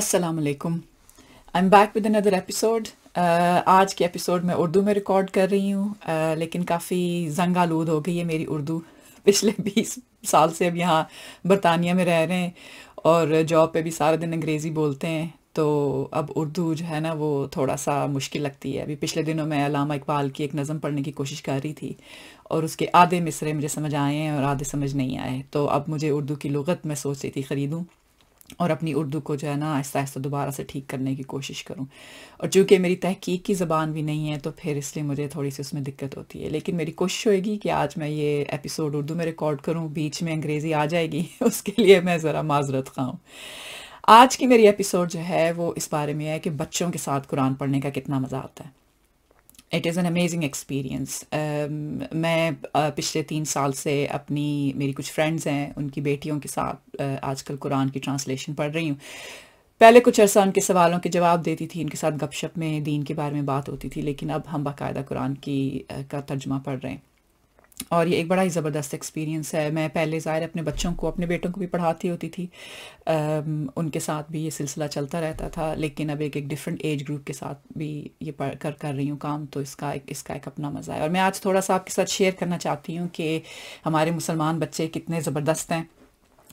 असलकुम I am back with another episode आज के एपिसोड में उर्दू में रिकॉर्ड कर रही हूँ uh, लेकिन काफ़ी जंग आलूद हो गई है मेरी उर्दू पिछले बीस साल से अब यहाँ बरतानिया में रह रहे हैं और जॉब पे भी सारे दिन अंग्रेज़ी बोलते हैं तो अब उर्दू जो है ना वो थोड़ा सा मुश्किल लगती है अभी पिछले दिनों मैं अलामा इकबाल की एक नज़म पढ़ने की कोशिश कर रही थी और उसके आधे मिसरे मुझे समझ आए हैं और आधे समझ नहीं आए तो अब मुझे उर्दू की लगत मैं सोच रही थी ख़रीदूँ और अपनी उर्दू को जो है ना आहिस्ता आहिस्ता दोबारा से ठीक करने की कोशिश करूँ और चूँकि मेरी तहकीक की ज़बान भी नहीं है तो फिर इसलिए मुझे थोड़ी सी उसमें दिक्कत होती है लेकिन मेरी कोशिश होएगी कि आज मैं ये एपिसोड उर्दू में रिकॉर्ड करूँ बीच में अंग्रेज़ी आ जाएगी उसके लिए मैं ज़रा माजरत खाऊँ आज की मेरी एपिसोड जो है वो इस बारे में है कि बच्चों के साथ कुरान पढ़ने का कितना मज़ा आता है it is an amazing experience मैं uh, पिछले तीन साल से अपनी मेरी कुछ फ्रेंड्स हैं उनकी बेटियों के साथ uh, आजकल कुरान की ट्रांसलेशन पढ़ रही हूँ पहले कुछ अर्सा उनके सवालों के जवाब देती थी इनके साथ गपशप में दीन के बारे में बात होती थी लेकिन अब हम बाकायदा कुरान की uh, का तर्जमा पढ़ रहे हैं और ये एक बड़ा ही ज़बरदस्त एक्सपीरियंस है मैं पहले ज़ाहिर अपने बच्चों को अपने बेटों को भी पढ़ाती होती थी आ, उनके साथ भी ये सिलसिला चलता रहता था लेकिन अब एक एक डिफरेंट एज ग्रुप के साथ भी ये पढ़ कर कर रही हूँ काम तो इसका एक इसका एक अपना मज़ा है और मैं आज थोड़ा सा आपके साथ शेयर करना चाहती हूँ कि हमारे मुसलमान बच्चे कितने ज़बरदस्त हैं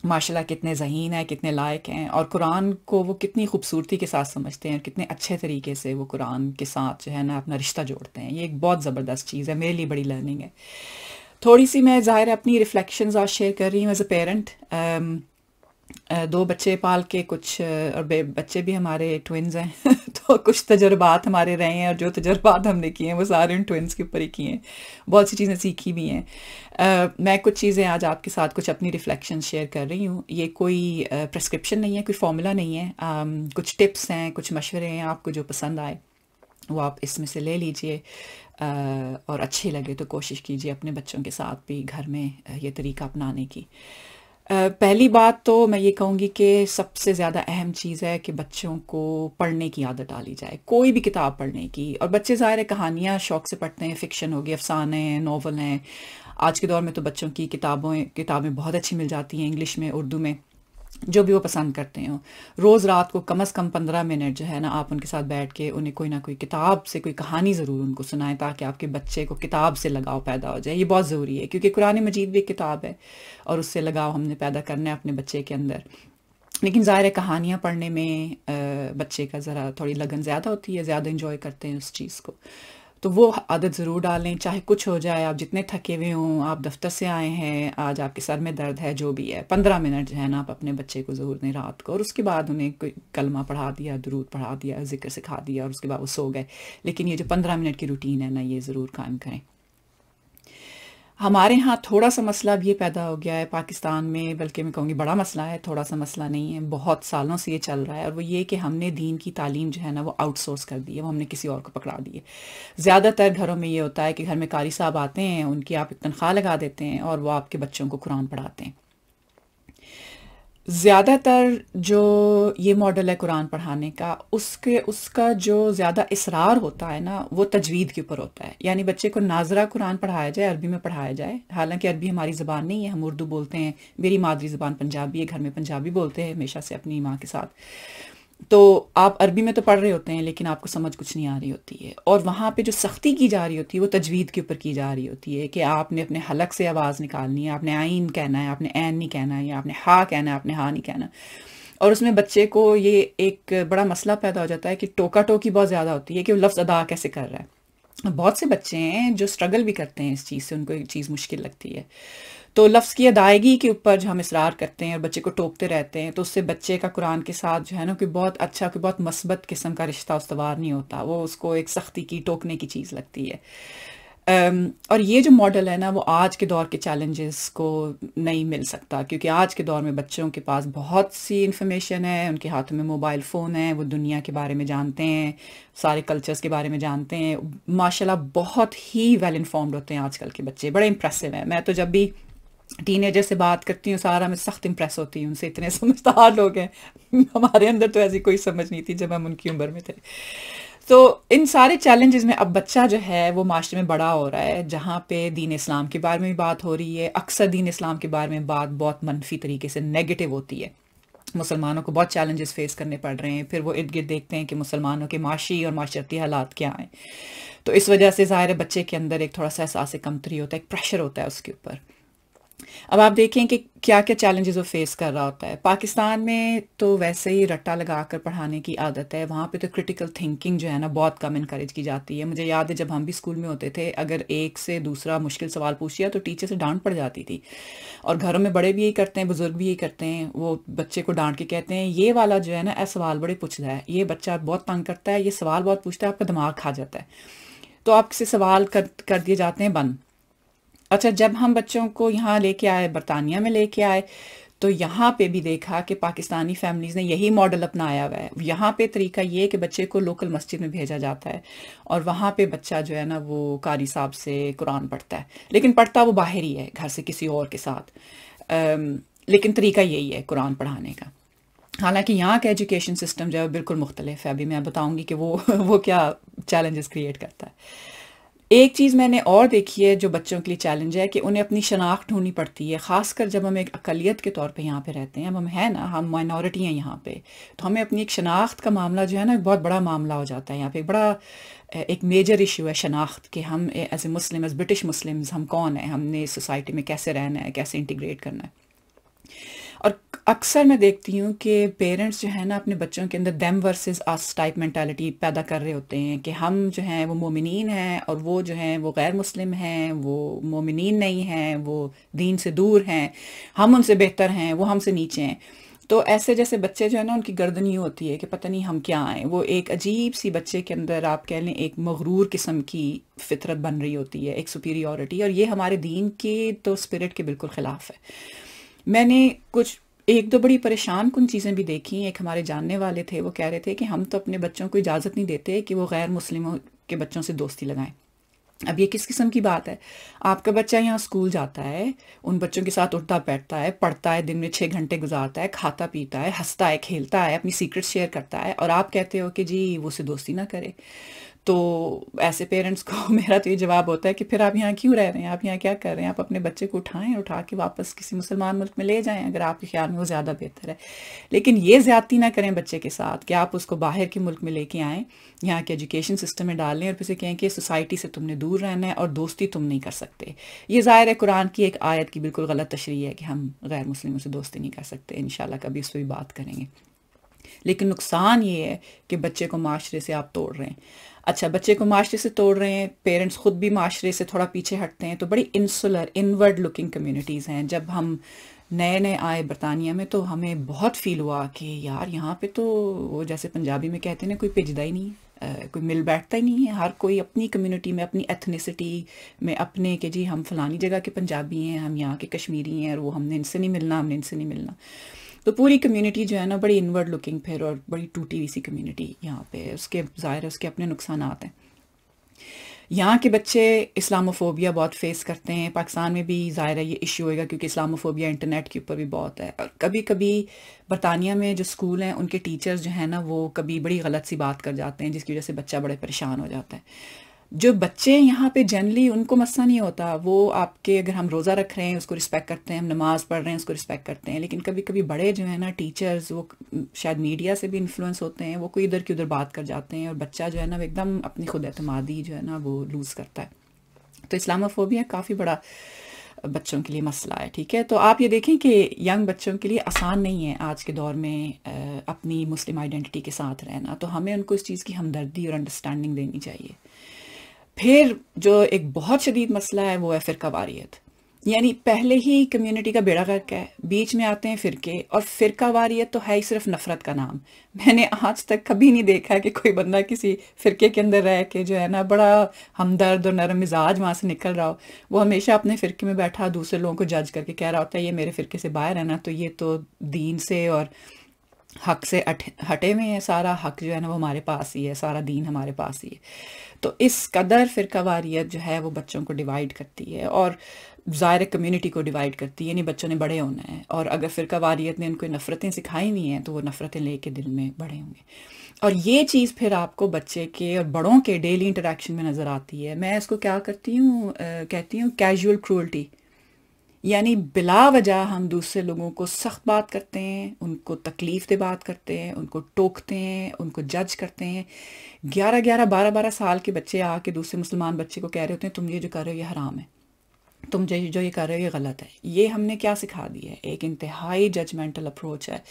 माशाला कितने जहीन हैं कितने लायक हैं और कुरान को वो कितनी खूबसूरती के साथ समझते हैं और कितने अच्छे तरीके से वो कुरान के साथ जो है ना अपना रिश्ता जोड़ते हैं ये एक बहुत ज़बरदस्त चीज़ है मेरे लिए बड़ी लर्निंग है थोड़ी सी मैं ज़ाहिर अपनी रिफ्लेक्शंस आज शेयर कर रही हूँ एज अ पेरेंट दो बच्चे पाल के कुछ uh, और बच्चे भी हमारे ट्विन्स हैं तो कुछ तजर्बात हमारे रहे हैं और जो तजर्बात हमने किए हैं वो सारे उन ट्विन्स के ऊपर ही किए हैं बहुत सी चीज़ें सीखी भी हैं uh, मैं कुछ चीज़ें आज आपके साथ कुछ अपनी रिफ्लेक्शन शेयर कर रही हूँ ये कोई प्रिस्क्रिप्शन uh, नहीं है कोई फार्मूला नहीं है um, कुछ टिप्स हैं कुछ मशवरे हैं आपको जो पसंद आए वो आप इसमें से ले लीजिए और अच्छे लगे तो कोशिश कीजिए अपने बच्चों के साथ भी घर में ये तरीका अपनाने की पहली बात तो मैं ये कहूँगी कि सबसे ज़्यादा अहम चीज़ है कि बच्चों को पढ़ने की आदत डाली जाए कोई भी किताब पढ़ने की और बच्चे ज़ाहिर है कहानियाँ शौक से पढ़ते हैं फ़िक्शन होगी अफसाने हैं नावल हैं आज के दौर में तो बच्चों की किताबों किताबें बहुत अच्छी मिल जाती हैं इंग्लिश में उर्दू में जो भी वो पसंद करते हो रोज़ रात को कम अज़ कम पंद्रह मिनट जो है ना आप उनके साथ बैठ के उन्हें कोई ना कोई किताब से कोई कहानी ज़रूर उनको सुनाएं ताकि आपके बच्चे को किताब से लगाव पैदा हो जाए ये बहुत ज़रूरी है क्योंकि कुरान मजीद भी एक किताब है और उससे लगाव हमने पैदा करना है अपने बच्चे के अंदर लेकिन ज़ाहिर है कहानियाँ पढ़ने में बच्चे का ज़रा थोड़ी लगन ज़्यादा होती है ज़्यादा इंजॉय करते हैं उस चीज़ को तो वो आदत ज़रूर डालें चाहे कुछ हो जाए आप जितने थके हुए हों आप दफ्तर से आए हैं आज आपके सर में दर्द है जो भी है पंद्रह मिनट जो है ना आप अपने बच्चे को ज़रूर दें रात को और उसके बाद उन्हें कोई कलमा पढ़ा दिया दरूद पढ़ा दिया जिक्र सिखा दिया और उसके बाद वो सो गए लेकिन ये जो पंद्रह मिनट की रूटीन है ना ये ज़रूर कायम करें हमारे यहाँ थोड़ा सा मसला अब ये पैदा हो गया है पाकिस्तान में बल्कि मैं कहूँगी बड़ा मसला है थोड़ा सा मसला नहीं है बहुत सालों से ये चल रहा है और वो ये कि हमने दीन की तालीम जो है ना वो आउटसोर्स कर दी है वो हमने किसी और को पकड़ा दी है ज़्यादातर घरों में ये होता है कि घर में कारी साहब आते हैं उनकी आप तनख्वाह लगा देते हैं और वो आपके बच्चों को कुरान पढ़ाते हैं ज़्यादातर जो ये मॉडल है कुरान पढ़ाने का उसके उसका जो ज़्यादा इसरार होता है ना वो तजवीद के ऊपर होता है यानी बच्चे को नाजरा कुरान पढ़ाया जाए अरबी में पढ़ाया जाए हालांकि अरबी हमारी ज़बान नहीं है हम उर्दू बोलते हैं मेरी मादरी ज़बान पंजाबी है घर में पंजाबी बोलते हैं हमेशा से अपनी माँ के साथ तो आप अरबी में तो पढ़ रहे होते हैं लेकिन आपको समझ कुछ नहीं आ रही होती है और वहाँ पे जो सख्ती की जा रही होती है वो तजवीद के ऊपर की जा रही होती है कि आपने अपने हलक से आवाज़ निकालनी है आपने आइन कहना है आपने ऐन नहीं कहना है या आपने हा कहना है आपने हा नहीं कहना और उसमें बच्चे को ये एक बड़ा मसला पैदा हो जाता है कि टोका टोकी बहुत ज़्यादा होती है कि वो लफ्ज़ अदा कैसे कर रहा है बहुत से बच्चे हैं जो स्ट्रगल भी करते हैं इस चीज़ से उनको एक चीज़ मुश्किल लगती है तो लफ्ज़ की अदायगी के ऊपर जो हम इसरार करते हैं और बच्चे को टोकते रहते हैं तो उससे बच्चे का कुरान के साथ जो है ना कि बहुत अच्छा कि बहुत मस्बत किस्म का रिश्ता उसवार नहीं होता वो उसको एक सख्ती की टोकने की चीज़ लगती है और ये जो मॉडल है ना वो आज के दौर के चैलेंजेस को नहीं मिल सकता क्योंकि आज के दौर में बच्चों के पास बहुत सी इन्फॉर्मेशन है उनके हाथों में मोबाइल फ़ोन है वो दुनिया के बारे में जानते हैं सारे कल्चर्स के बारे में जानते हैं माशाल्लाह बहुत ही वेल इन्फॉर्म्ड होते हैं आजकल के बच्चे बड़े इंप्रेसिव हैं मैं तो जब भी टीनेजर से बात करती हूँ सारा मैं सख्त इंप्रेस होती हूँ उनसे इतने समझदार लोग हैं हमारे अंदर तो ऐसी कोई समझ नहीं थी जब हम उनकी उम्र में थे तो इन सारे चैलेंजेस में अब बच्चा जो है वो माशरे में बड़ा हो रहा है जहाँ पे दीन इस्लाम के बारे में भी बात हो रही है अक्सर दीन इस्लाम के बारे में बात बहुत मनफी तरीके से नेगेटिव होती है मुसलमानों को बहुत चैलेंजेस फेस करने पड़ रहे हैं फिर वो इर्द गिर्द देखते हैं कि मुसलमानों के माशी और माशरती हालात क्या हैं तो इस वजह से ज़ाहिर बच्चे के अंदर एक थोड़ा सा एहसास कमतरी होता है एक प्रेशर होता है उसके ऊपर अब आप देखें कि क्या क्या चैलेंजेस वो फेस कर रहा होता है पाकिस्तान में तो वैसे ही रट्टा लगा कर पढ़ाने की आदत है वहाँ पे तो क्रिटिकल थिंकिंग जो है ना बहुत कम इनक्रेज की जाती है मुझे याद है जब हम भी स्कूल में होते थे अगर एक से दूसरा मुश्किल सवाल पूछ लिया तो टीचर से डांट पड़ जाती थी और घरों में बड़े भी यही करते हैं बुज़ुर्ग भी यही करते हैं वो बच्चे को डांट के कहते हैं ये वाला जो है ना सवाल बड़े पूछ रहा है ये बच्चा बहुत तंग करता है ये सवाल बहुत पूछता है आपका दिमाग खा जाता है तो आपसे सवाल कर कर दिए जाते हैं बंद अच्छा जब हम बच्चों को यहाँ लेके आए बरतानिया में लेके आए तो यहाँ पे भी देखा कि पाकिस्तानी फैमिलीज़ ने यही मॉडल अपनाया हुआ है यहाँ पे तरीका ये कि बच्चे को लोकल मस्जिद में भेजा जाता है और वहाँ पे बच्चा जो है ना वो कारी साहब से कुरान पढ़ता है लेकिन पढ़ता वो बाहर ही है घर से किसी और के साथ अम, लेकिन तरीका यही है कुरान पढ़ाने का हालांकि यहाँ का एजुकेशन सिस्टम जो है बिल्कुल मुख्तलिफ है अभी मैं बताऊँगी कि वो वो क्या चैलेंजेस क्रिएट करता है एक चीज़ मैंने और देखी है जो बच्चों के लिए चैलेंज है कि उन्हें अपनी शनाख्त ढूंढनी पड़ती है ख़ासकर जब हम एक अकलीत के तौर पे यहाँ पे रहते हैं अब हम हैं ना हम माइनॉरिटी हैं यहाँ पे तो हमें अपनी एक शनाख्त का मामला जो है ना एक बहुत बड़ा मामला हो जाता है यहाँ पे एक बड़ा एक मेजर इशू है शनाख्त कि हम as a Muslim as British Muslim हम कौन है हमने सोसाइटी में कैसे रहना है कैसे इंटीग्रेट करना है और अक्सर मैं देखती हूँ कि पेरेंट्स जो है ना अपने बच्चों के अंदर them versus us type mentality पैदा कर रहे होते हैं कि हम जो हैं वो मोमिन हैं और वो जो हैं वो गैर मुस्लिम हैं वो मोमिन नहीं हैं वो दीन से दूर हैं हम उनसे बेहतर हैं वो हमसे नीचे हैं तो ऐसे जैसे बच्चे जो है ना उनकी गर्दन यूँ होती है कि पता नहीं हम क्या आए वो एक अजीब सी बच्चे के अंदर आप कह लें एक मगरूर किस्म की फितरत बन रही होती है एक सुपीरियॉरिटी और ये हमारे दीन के तो स्पिरिट के बिल्कुल ख़िलाफ़ है मैंने कुछ एक दो बड़ी परेशान कुन चीज़ें भी देखी एक हमारे जानने वाले थे वो कह रहे थे कि हम तो अपने बच्चों को इजाज़त नहीं देते कि वो गैर मुस्लिमों के बच्चों से दोस्ती लगाएं अब ये किस किस्म की बात है आपका बच्चा यहाँ स्कूल जाता है उन बच्चों के साथ उठता बैठता है पढ़ता है दिन में छः घंटे गुजारता है खाता पीता है हंसता है खेलता है अपनी सीक्रेट शेयर करता है और आप कहते हो कि जी वो उसे दोस्ती ना करे तो ऐसे पेरेंट्स को मेरा तो ये जवाब होता है कि फिर आप यहाँ क्यों रह रहे हैं आप यहाँ क्या कर रहे हैं आप अपने बच्चे को उठाएं उठा के वापस किसी मुसलमान मुल्क में ले जाएं अगर आपके ख्याल में वो ज़्यादा बेहतर है लेकिन ये ज़्यादती ना करें बच्चे के साथ कि आप उसको बाहर के मुल्क में लेके आएँ यहाँ के एजुकेशन सिस्टम में डाल लें और फिर कहें कि सोसाइटी से तुमने दूर रहना है और दोस्ती तुम नहीं कर सकते ये ज़ाहिर है कुरान की एक आयत की बिल्कुल गलत तशरी है कि हम गैर मुस्लिमों से दोस्ती नहीं कर सकते इन कभी उस पर भी बात करेंगे लेकिन नुकसान ये है कि बच्चे को माशरे से आप तोड़ रहे हैं अच्छा बच्चे को माशरे से तोड़ रहे हैं पेरेंट्स खुद भी माशरे से थोड़ा पीछे हटते हैं तो बड़ी इंसुलर इनवर्ड लुकिंग कम्युनिटीज़ हैं जब हम नए नए आए बरतानिया में तो हमें बहुत फील हुआ कि यार यहाँ पे तो वो जैसे पंजाबी में कहते हैं ना कोई पिजदा ही नहीं है कोई मिल बैठता ही नहीं है हर कोई अपनी कम्युनिटी में अपनी एथनिसिटी में अपने के जी हम फलानी जगह के पंजाबी हैं हम यहाँ के कश्मीरी हैं और वो हमने इनसे नहीं मिलना हमने इनसे नहीं मिलना तो पूरी कम्युनिटी जो है ना बड़ी इनवर्ड लुकिंग फिर और बड़ी टूटी हुई सी कम्युनिटी यहाँ पे उसके ज़ाहिर है उसके अपने नुकसान हैं यहाँ के बच्चे इस्लामोफोबिया बहुत फेस करते हैं पाकिस्तान में भी ज़ाहिर है ये इशू होएगा क्योंकि इस्लामोफोबिया इंटरनेट के ऊपर भी बहुत है और कभी कभी बरतानिया में जो स्कूल हैं उनके टीचर्स जो है ना वो कभी बड़ी गलत सी बात कर जाते हैं जिसकी वजह से बच्चा बड़े परेशान हो जाता है जो बच्चे यहाँ पे जनरली उनको मसला नहीं होता वो आपके अगर हम रोज़ा रख रहे हैं उसको रिस्पेक्ट करते हैं हम नमाज़ पढ़ रहे हैं उसको रिस्पेक्ट करते हैं लेकिन कभी कभी बड़े जो है ना टीचर्स वो शायद मीडिया से भी इन्फ्लुएंस होते हैं वो कोई इधर की उधर बात कर जाते हैं और बच्चा जो है ना एकदम अपनी खुद अतमादी जो है ना वो लूज़ करता है तो फोबिया काफ़ी बड़ा बच्चों के लिए मसला है ठीक है तो आप ये देखें कि यंग बच्चों के लिए आसान नहीं है आज के दौर में अपनी मुस्लिम आइडेंटिटी के साथ रहना तो हमें उनको इस चीज़ की हमदर्दी और अंडरस्टैंडिंग देनी चाहिए फिर जो एक बहुत शदीद मसला है वो है फ़िरका वारियत यानी पहले ही कम्युनिटी का बेड़ा गर्क है बीच में आते हैं फ़िरके और फ़िरका वारियत तो है ही सिर्फ नफ़रत का नाम मैंने आज तक कभी नहीं देखा कि कोई बंदा किसी फ़िरके के अंदर रह के जो है ना बड़ा हमदर्द और नरम मिजाज वहाँ से निकल रहा हो वो हमेशा अपने फ़िरके में बैठा दूसरे लोगों को जज करके कह रहा होता है ये मेरे फ़िरके से बाहर है ना तो ये तो दीन से और हक से हटे हुए हैं सारा हक जो है ना वो हमारे पास ही है सारा दीन हमारे पास ही है तो इस कदर फिर कवारीत जो है वो बच्चों को डिवाइड करती है और ज़ाहिर कम्युनिटी को डिवाइड करती है यानी बच्चों ने बड़े होना है और अगर फिर कवारीत ने उनको नफ़रतें सिखाई हुई हैं तो वो नफ़रतें लेके दिल में बड़े होंगे और ये चीज़ फिर आपको बच्चे के और बड़ों के डेली इंटरेक्शन में नज़र आती है मैं इसको क्या करती हूँ कहती हूँ कैजुअल क्रूल्टी यानी बिला वजह हम दूसरे लोगों को सख्त बात करते हैं उनको तकलीफ दे बात करते हैं उनको टोकते हैं उनको जज करते हैं ग्यारह ग्यारह बारह बारह साल के बच्चे आके दूसरे मुसलमान बच्चे को कह रहे होते हैं तुम ये जो कर रहे हो ये हराम है तुम जो जो ये कर रहे हो ये गलत है ये हमने क्या सिखा दी है एक इंतहाई जजमेंटल अप्रोच है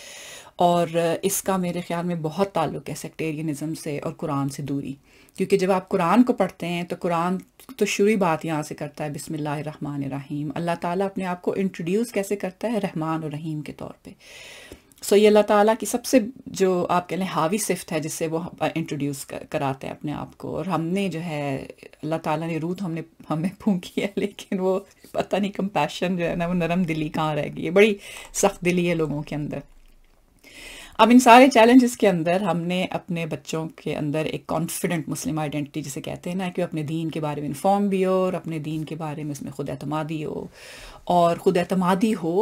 और इसका मेरे ख्याल में बहुत ताल्लुक है सेक्टेरियनिज्म से और कुरान से दूरी क्योंकि जब आप कुरान को पढ़ते हैं तो कुरान तो शुरू ही बात यहाँ से करता है बिसमिल्लर रहीम अल्लाह ताला अपने आप को इंट्रोड्यूस कैसे करता है रहमान और रहीम के तौर पर सो ये अल्लाह ताला की सबसे जो आप कह लें हावी सिफ्त है जिससे वो इंट्रोड्यूस uh, कराते हैं अपने आप को और हमने जो है अल्लाह ताला ने रूत तो हमने हमें फूकी है लेकिन वो पता नहीं कंपैशन जो है ना वो नरम दिली कहाँ रह गई है बड़ी सख्त दिली है लोगों के अंदर अब इन सारे चैलेंजेस के अंदर हमने अपने बच्चों के अंदर एक कॉन्फिडेंट मुस्लिम आइडेंटिटी जिसे कहते हैं ना कि अपने दीन के बारे में इन्फॉर्म भी हो और अपने दीन के बारे में उसमें खुद अतमादी हो और ख़ुद अतमादी हो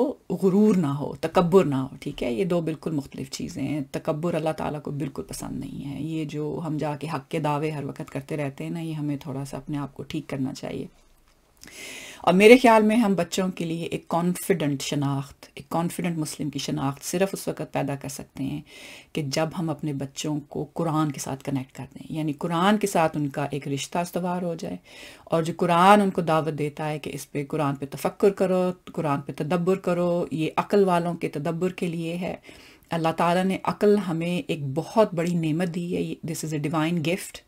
गुरूर ना हो तकबर ना हो ठीक है ये दो बिल्कुल मुख्तलिफ चीज़ें हैं तकबर अल्लाह ताला को बिल्कुल पसंद नहीं है ये जो हम जाके हक के दावे हर वक्त करते रहते हैं ना ये हमें थोड़ा सा अपने आप को ठीक करना चाहिए और मेरे ख्याल में हम बच्चों के लिए एक कॉन्फिडेंट शनाख्त एक कॉन्फिडेंट मुस्लिम की शनाख्त सिर्फ उस वक़्त पैदा कर सकते हैं कि जब हम अपने बच्चों को कुरान के साथ कनेक्ट कर दें यानी कुरान के साथ उनका एक रिश्ता استवार हो जाए और जो कुरान उनको दावत देता है कि इस पर कुरान पर तफक्र करो कुरान पर तदब्बर करो ये अक़ल वालों के तदब्बर के लिए है अल्लाह ताला ने अक़ल हमें एक बहुत बड़ी नेमत दी है this is a divine gift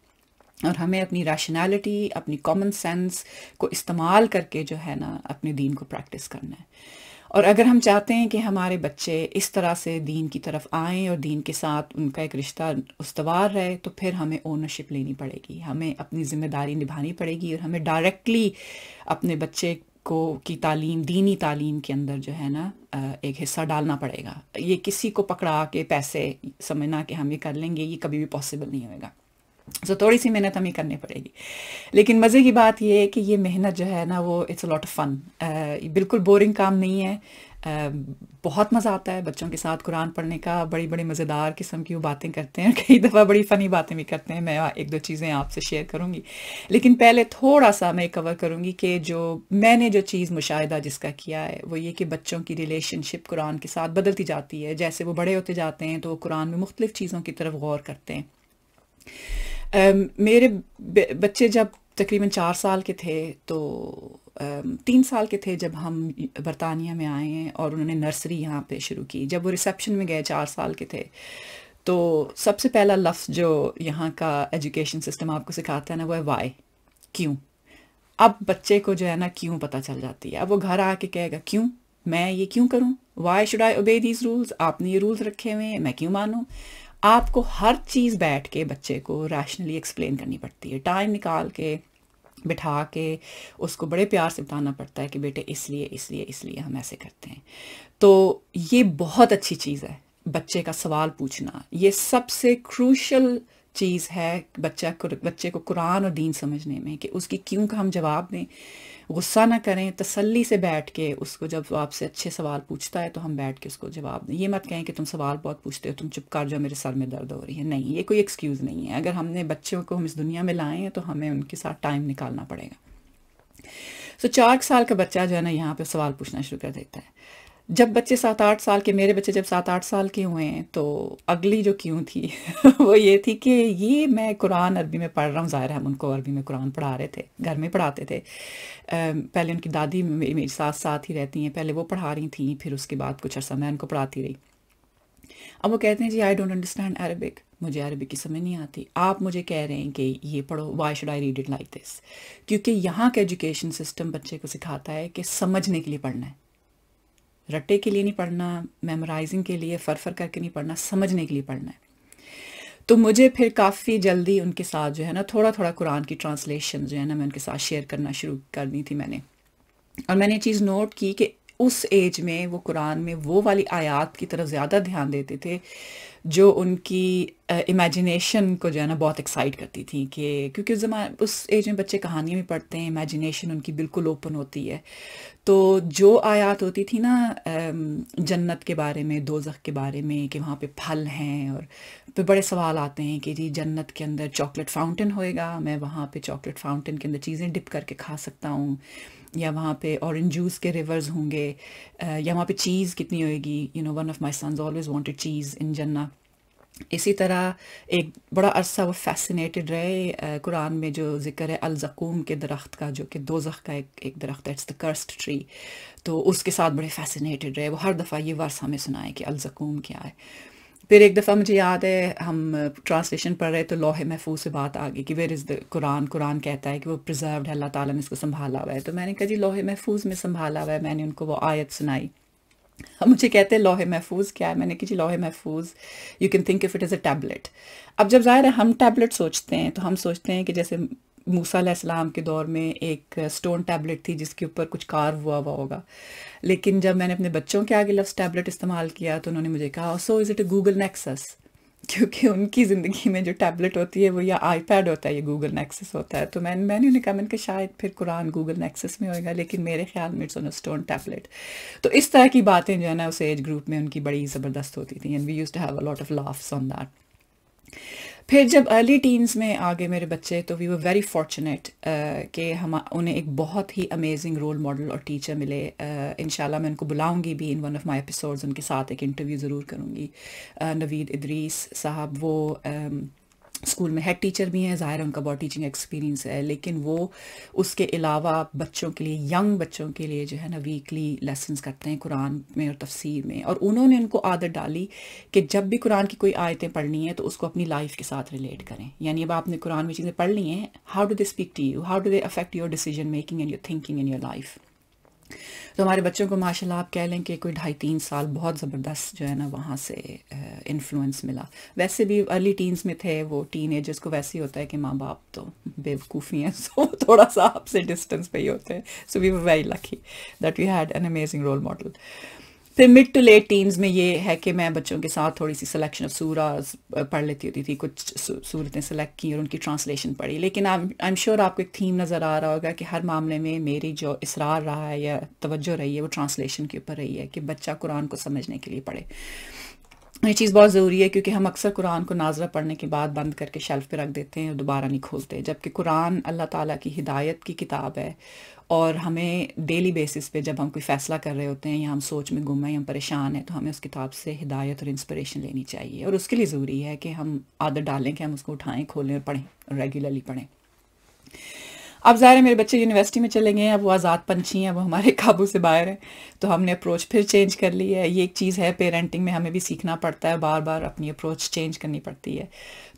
और हमें अपनी रैशनैलिटी अपनी कॉमन सेंस को इस्तेमाल करके जो है ना अपने दीन को प्रैक्टिस करना है और अगर हम चाहते हैं कि हमारे बच्चे इस तरह से दीन की तरफ आएँ और दीन के साथ उनका एक रिश्ता उसवार रहे तो फिर हमें ओनरशिप लेनी पड़ेगी हमें अपनी ज़िम्मेदारी निभानी पड़ेगी और हमें डायरेक्टली अपने बच्चे को की तालीम दीनी तालीम के अंदर जो है ना एक हिस्सा डालना पड़ेगा ये किसी को पकड़ा के पैसे समझना कि हम ये कर लेंगे ये कभी भी पॉसिबल नहीं होएगा सो so, थोड़ी सी मेहनत हमें करनी पड़ेगी लेकिन मज़े की बात यह है कि ये मेहनत जो है ना वो it's a lot of fun बिल्कुल बोरिंग काम नहीं है Uh, बहुत मज़ा आता है बच्चों के साथ कुरान पढ़ने का बड़ी बड़ी मज़ेदार किस्म की वो बातें करते हैं कई दफ़ा बड़ी फ़नी बातें भी करते हैं मैं एक दो चीज़ें आपसे शेयर करूँगी लेकिन पहले थोड़ा सा मैं कवर करूँगी कि जो मैंने जो चीज़ मुशाह जिसका किया है वो ये कि बच्चों की रिलेशनशिप कुरान के साथ बदलती जाती है जैसे वो बड़े होते जाते हैं तो वो कुरान में मुख्तलिफ़ चीज़ों की तरफ गौर करते हैं Um, मेरे बच्चे जब तकरीबन चार साल के थे तो um, तीन साल के थे जब हम बरतानिया में आए हैं और उन्होंने नर्सरी यहाँ पे शुरू की जब वो रिसेप्शन में गए चार साल के थे तो सबसे पहला लफ्ज़ जो यहाँ का एजुकेशन सिस्टम आपको सिखाता है ना वो है वाई क्यों अब बच्चे को जो है ना क्यों पता चल जाती है अब वो घर आके कहेगा क्यों मैं ये क्यों करूँ वाई शुड आई ओबे दीज रूल्स आपने ये रूल्स रखे हुए हैं मैं क्यों मानूँ आपको हर चीज़ बैठ के बच्चे को रैशनली एक्सप्लेन करनी पड़ती है टाइम निकाल के बिठा के उसको बड़े प्यार से बताना पड़ता है कि बेटे इसलिए इसलिए इसलिए हम ऐसे करते हैं तो ये बहुत अच्छी चीज़ है बच्चे का सवाल पूछना ये सबसे क्रूशल चीज़ है बच्चा बच्चे को कुरान और दीन समझने में कि उसकी क्यों का हम जवाब दें गुस्सा ना करें तसल्ली से बैठ के उसको जब आपसे अच्छे सवाल पूछता है तो हम बैठ के उसको जवाब दें ये मत कहें कि तुम सवाल बहुत पूछते हो तुम चुप कर जाओ मेरे सर में दर्द हो रही है नहीं ये कोई एक्सक्यूज़ नहीं है अगर हमने बच्चों को हम इस दुनिया में लाए हैं तो हमें उनके साथ टाइम निकालना पड़ेगा सो so, चार साल का बच्चा जो है ना यहाँ पर सवाल पूछना शुरू कर देता है जब बच्चे सात आठ साल के मेरे बच्चे जब सात आठ साल के हुए हैं तो अगली जो क्यों थी वो ये थी कि ये मैं कुरान अरबी में पढ़ रहा हूँ ज़ाहिर है हम उनको अरबी में कुरान पढ़ा रहे थे घर में पढ़ाते थे पहले उनकी दादी मेरी साथ साथ ही रहती हैं पहले वो पढ़ा रही थी फिर उसके बाद कुछ अर्सा मैं उनको पढ़ाती रही अब वो कहते हैं जी आई डोंट अंडरस्टैंड अरबिक मुझे अरबिक की समझ नहीं आती आप मुझे कह रहे हैं कि ये पढ़ो why should I read it like this क्योंकि यहाँ का एजुकेशन सिस्टम बच्चे को सिखाता है कि समझने के लिए पढ़ना है रट्टे के लिए नहीं पढ़ना मेमोराइजिंग के लिए फरफर करके नहीं पढ़ना समझने के लिए पढ़ना है तो मुझे फिर काफ़ी जल्दी उनके साथ जो है ना थोड़ा थोड़ा कुरान की ट्रांसलेशन जो है ना मैं उनके साथ शेयर करना शुरू कर दी थी मैंने और मैंने चीज़ नोट की कि उस एज में वो कुरान में वो वाली आयात की तरफ ज़्यादा ध्यान देते थे जो उनकी इमेजिनेशन uh, को जो है ना बहुत एक्साइट करती थी कि क्योंकि उस जमा उस एज में बच्चे कहानियाँ भी पढ़ते हैं इमेजिनेशन उनकी बिल्कुल ओपन होती है तो जो आयात होती थी ना जन्नत के बारे में दोजख के बारे में कि वहाँ पे फल हैं और पे बड़े सवाल आते हैं कि जी जन्नत के अंदर चॉकलेट फाउंटेन होएगा मैं वहाँ पे चॉकलेट फाउंटेन के अंदर चीज़ें डिप करके खा सकता हूँ या वहाँ पे ऑरेंज जूस के रिवर्स होंगे या वहाँ पे चीज़ कितनी होएगी you know one of my sons always wanted cheese in जन्ना इसी तरह एक बड़ा अरसा वो फैसिनेटेड रहे कुरान में जो जिक्र है अलजकूम के दरख्त का जो कि दो का एक एक दरख्त है इट्स द कर्स्ट ट्री तो उसके साथ बड़े फैसिनेटेड रहे वो हर दफ़ा ये वर्षा हमें सुनाए कि अलजकूम क्या है फिर एक दफ़ा मुझे याद है हम ट्रांसलेशन पढ़ रहे तो लोहे महफूज से बात आ गई कि वेर इज़ द कुरान कुरान कहता है कि वो प्रिजर्व है अल्लाह ताला ने इसको संभाला हुआ है तो मैंने कहा जी लोहे महफूज में संभाला हुआ है मैंने उनको वो आयत सुनाई हम मुझे कहते हैं लोहे महफूज क्या है मैंने कहा जी लोहे महफूज you can think if it is a tablet अब जब ज़ाहिर है हम टैबलेट सोचते हैं तो हम सोचते हैं कि जैसे मूसा मूसम के दौर में एक स्टोन टैबलेट थी जिसके ऊपर कुछ कार्व हुआ हुआ होगा लेकिन जब मैंने अपने बच्चों के आगे लफ्स टैबलेट इस्तेमाल किया तो उन्होंने मुझे कहा so is it Google Nexus क्योंकि उनकी ज़िंदगी में जो टैबलेट होती है वो या आईपैड होता है या गूगल नेक्सस होता है तो मैं मैंने उन्हें कहा मैंने शायद फिर कुरान गूगल नेक्सस में होएगा लेकिन मेरे ख्याल में इट्स ऑन स्टोन टैबलेट तो इस तरह की बातें जो है ना उस एज ग्रुप में उनकी बड़ी ज़बरदस्त होती थी and we use to have a lot of laughs on that फिर जब अर्ली टीन्स में आ गए मेरे बच्चे तो वी वर वेरी फॉर्चुनेट कि हम उन्हें एक बहुत ही अमेजिंग रोल मॉडल और टीचर मिले uh, इन मैं उनको बुलाऊंगी भी in one of my episodes उनके साथ एक इंटरव्यू ज़रूर करूँगी uh, नवीद इदरीस साहब वो um, स्कूल में हेड टीचर भी हैं ज़ाहिर उनका बहुत टीचिंग एक्सपीरियंस है लेकिन वो उसके अलावा बच्चों के लिए यंग बच्चों के लिए जो है ना वीकली लेसन्स करते हैं कुरान में और तफसीर में और उन्होंने उनको आदत डाली कि जब भी कुरान की कोई आयतें पढ़नी है तो उसको अपनी लाइफ के साथ रिलेट करें यानी अब आपने कुरान में चीज़ें पढ़ ली हैं how do they speak to you how do they affect your decision making and your thinking in your life तो हमारे बच्चों को माशाल्लाह आप कह लें कि कोई ढाई तीन साल बहुत ज़बरदस्त जो है ना वहाँ से इन्फ्लुएंस मिला वैसे भी अर्ली टीन्स में थे वो टीन एजर्स को वैसे ही होता है कि माँ बाप तो बेवकूफ़ी हैं सो तो थोड़ा सा आपसे डिस्टेंस पे ही होते हैं so we were very lucky that we had an amazing role model फिर मिड टू लेट टीम्स में ये है कि मैं बच्चों के साथ थोड़ी सी सिलेक्शन ऑफ सूरा पढ़ लेती होती थी कुछ सूरतें सेलेक्ट की और उनकी ट्रांसलेशन पढ़ी लेकिन आई एम श्योर आपको एक थीम नज़र आ रहा होगा कि हर मामले में मेरी जो इसरार रहा है या तवज्जो रही है वो ट्रांसलेशन के ऊपर रही है कि बच्चा कुरान को समझने के लिए पढ़े ये चीज़ बहुत ज़रूरी है क्योंकि हम अक्सर कुरान को नाजरा पढ़ने के बाद बंद करके शेल्फ़ पे रख देते हैं और दोबारा नहीं खोलते जबकि कुरान अल्लाह ताला की हिदायत की किताब है और हमें डेली बेसिस पे जब हम कोई फ़ैसला कर रहे होते हैं या हम सोच में गुम हैं या हम परेशान हैं तो हमें उस किताब से हिदायत और इंस्परेशन लेनी चाहिए और उसके लिए ज़रूरी है कि हम आदत डालें कि हम उसको उठाएँ खोलें और पढ़ें रेगुलरली पढ़ें अब ज़ाहिर है मेरे बच्चे यूनिवर्सिटी में चले गए हैं अब वो आज़ाद पंछी हैं वो हमारे काबू से बाहर हैं तो हमने अप्रोच फिर चेंज कर ली है ये एक चीज़ है पेरेंटिंग में हमें भी सीखना पड़ता है बार बार अपनी अप्रोच चेंज करनी पड़ती है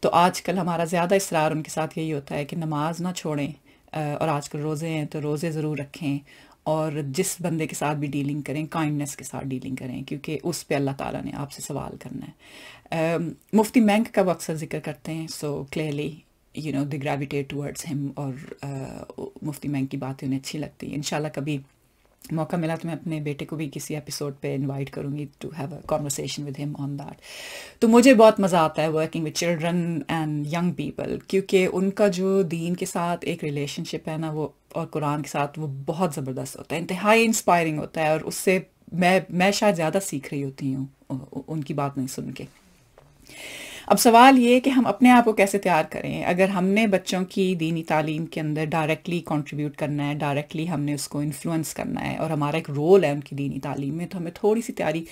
तो आजकल हमारा ज़्यादा इसरार उनके साथ यही होता है कि नमाज ना छोड़ें और आजकल रोज़े हैं तो रोज़े ज़रूर रखें और जिस बंदे के साथ भी डीलिंग करें काइंडनेस के साथ डीलिंग करें क्योंकि उस पर अल्लाह ताला ने आपसे सवाल करना है मुफ्ती मैंक का वो अक्सर जिक्र करते हैं so clearly you know they gravitate towards him और मुफ्ती मैंग की बातें उन्हें अच्छी लगती है इन कभी मौका मिला तो मैं अपने बेटे को भी किसी एपिसोड पे इनवाइट करूँगी to have a conversation with him on that तो मुझे बहुत मज़ा आता है working with children and young people क्योंकि उनका जो दीन के साथ एक रिलेशनशिप है ना वो और कुरान के साथ वो बहुत ज़बरदस्त होता है इंतहाई इंस्पायरिंग होता है और उससे मैं मैं शायद ज़्यादा सीख रही होती हूँ उनकी बात नहीं सुन के अब सवाल ये कि हम अपने आप को कैसे तैयार करें अगर हमने बच्चों की दीनी तालीम के अंदर डायरेक्टली कंट्रीब्यूट करना है डायरेक्टली हमने उसको इन्फ्लुएंस करना है और हमारा एक रोल है उनकी दीनी तालीम में तो हमें थोड़ी सी तैयारी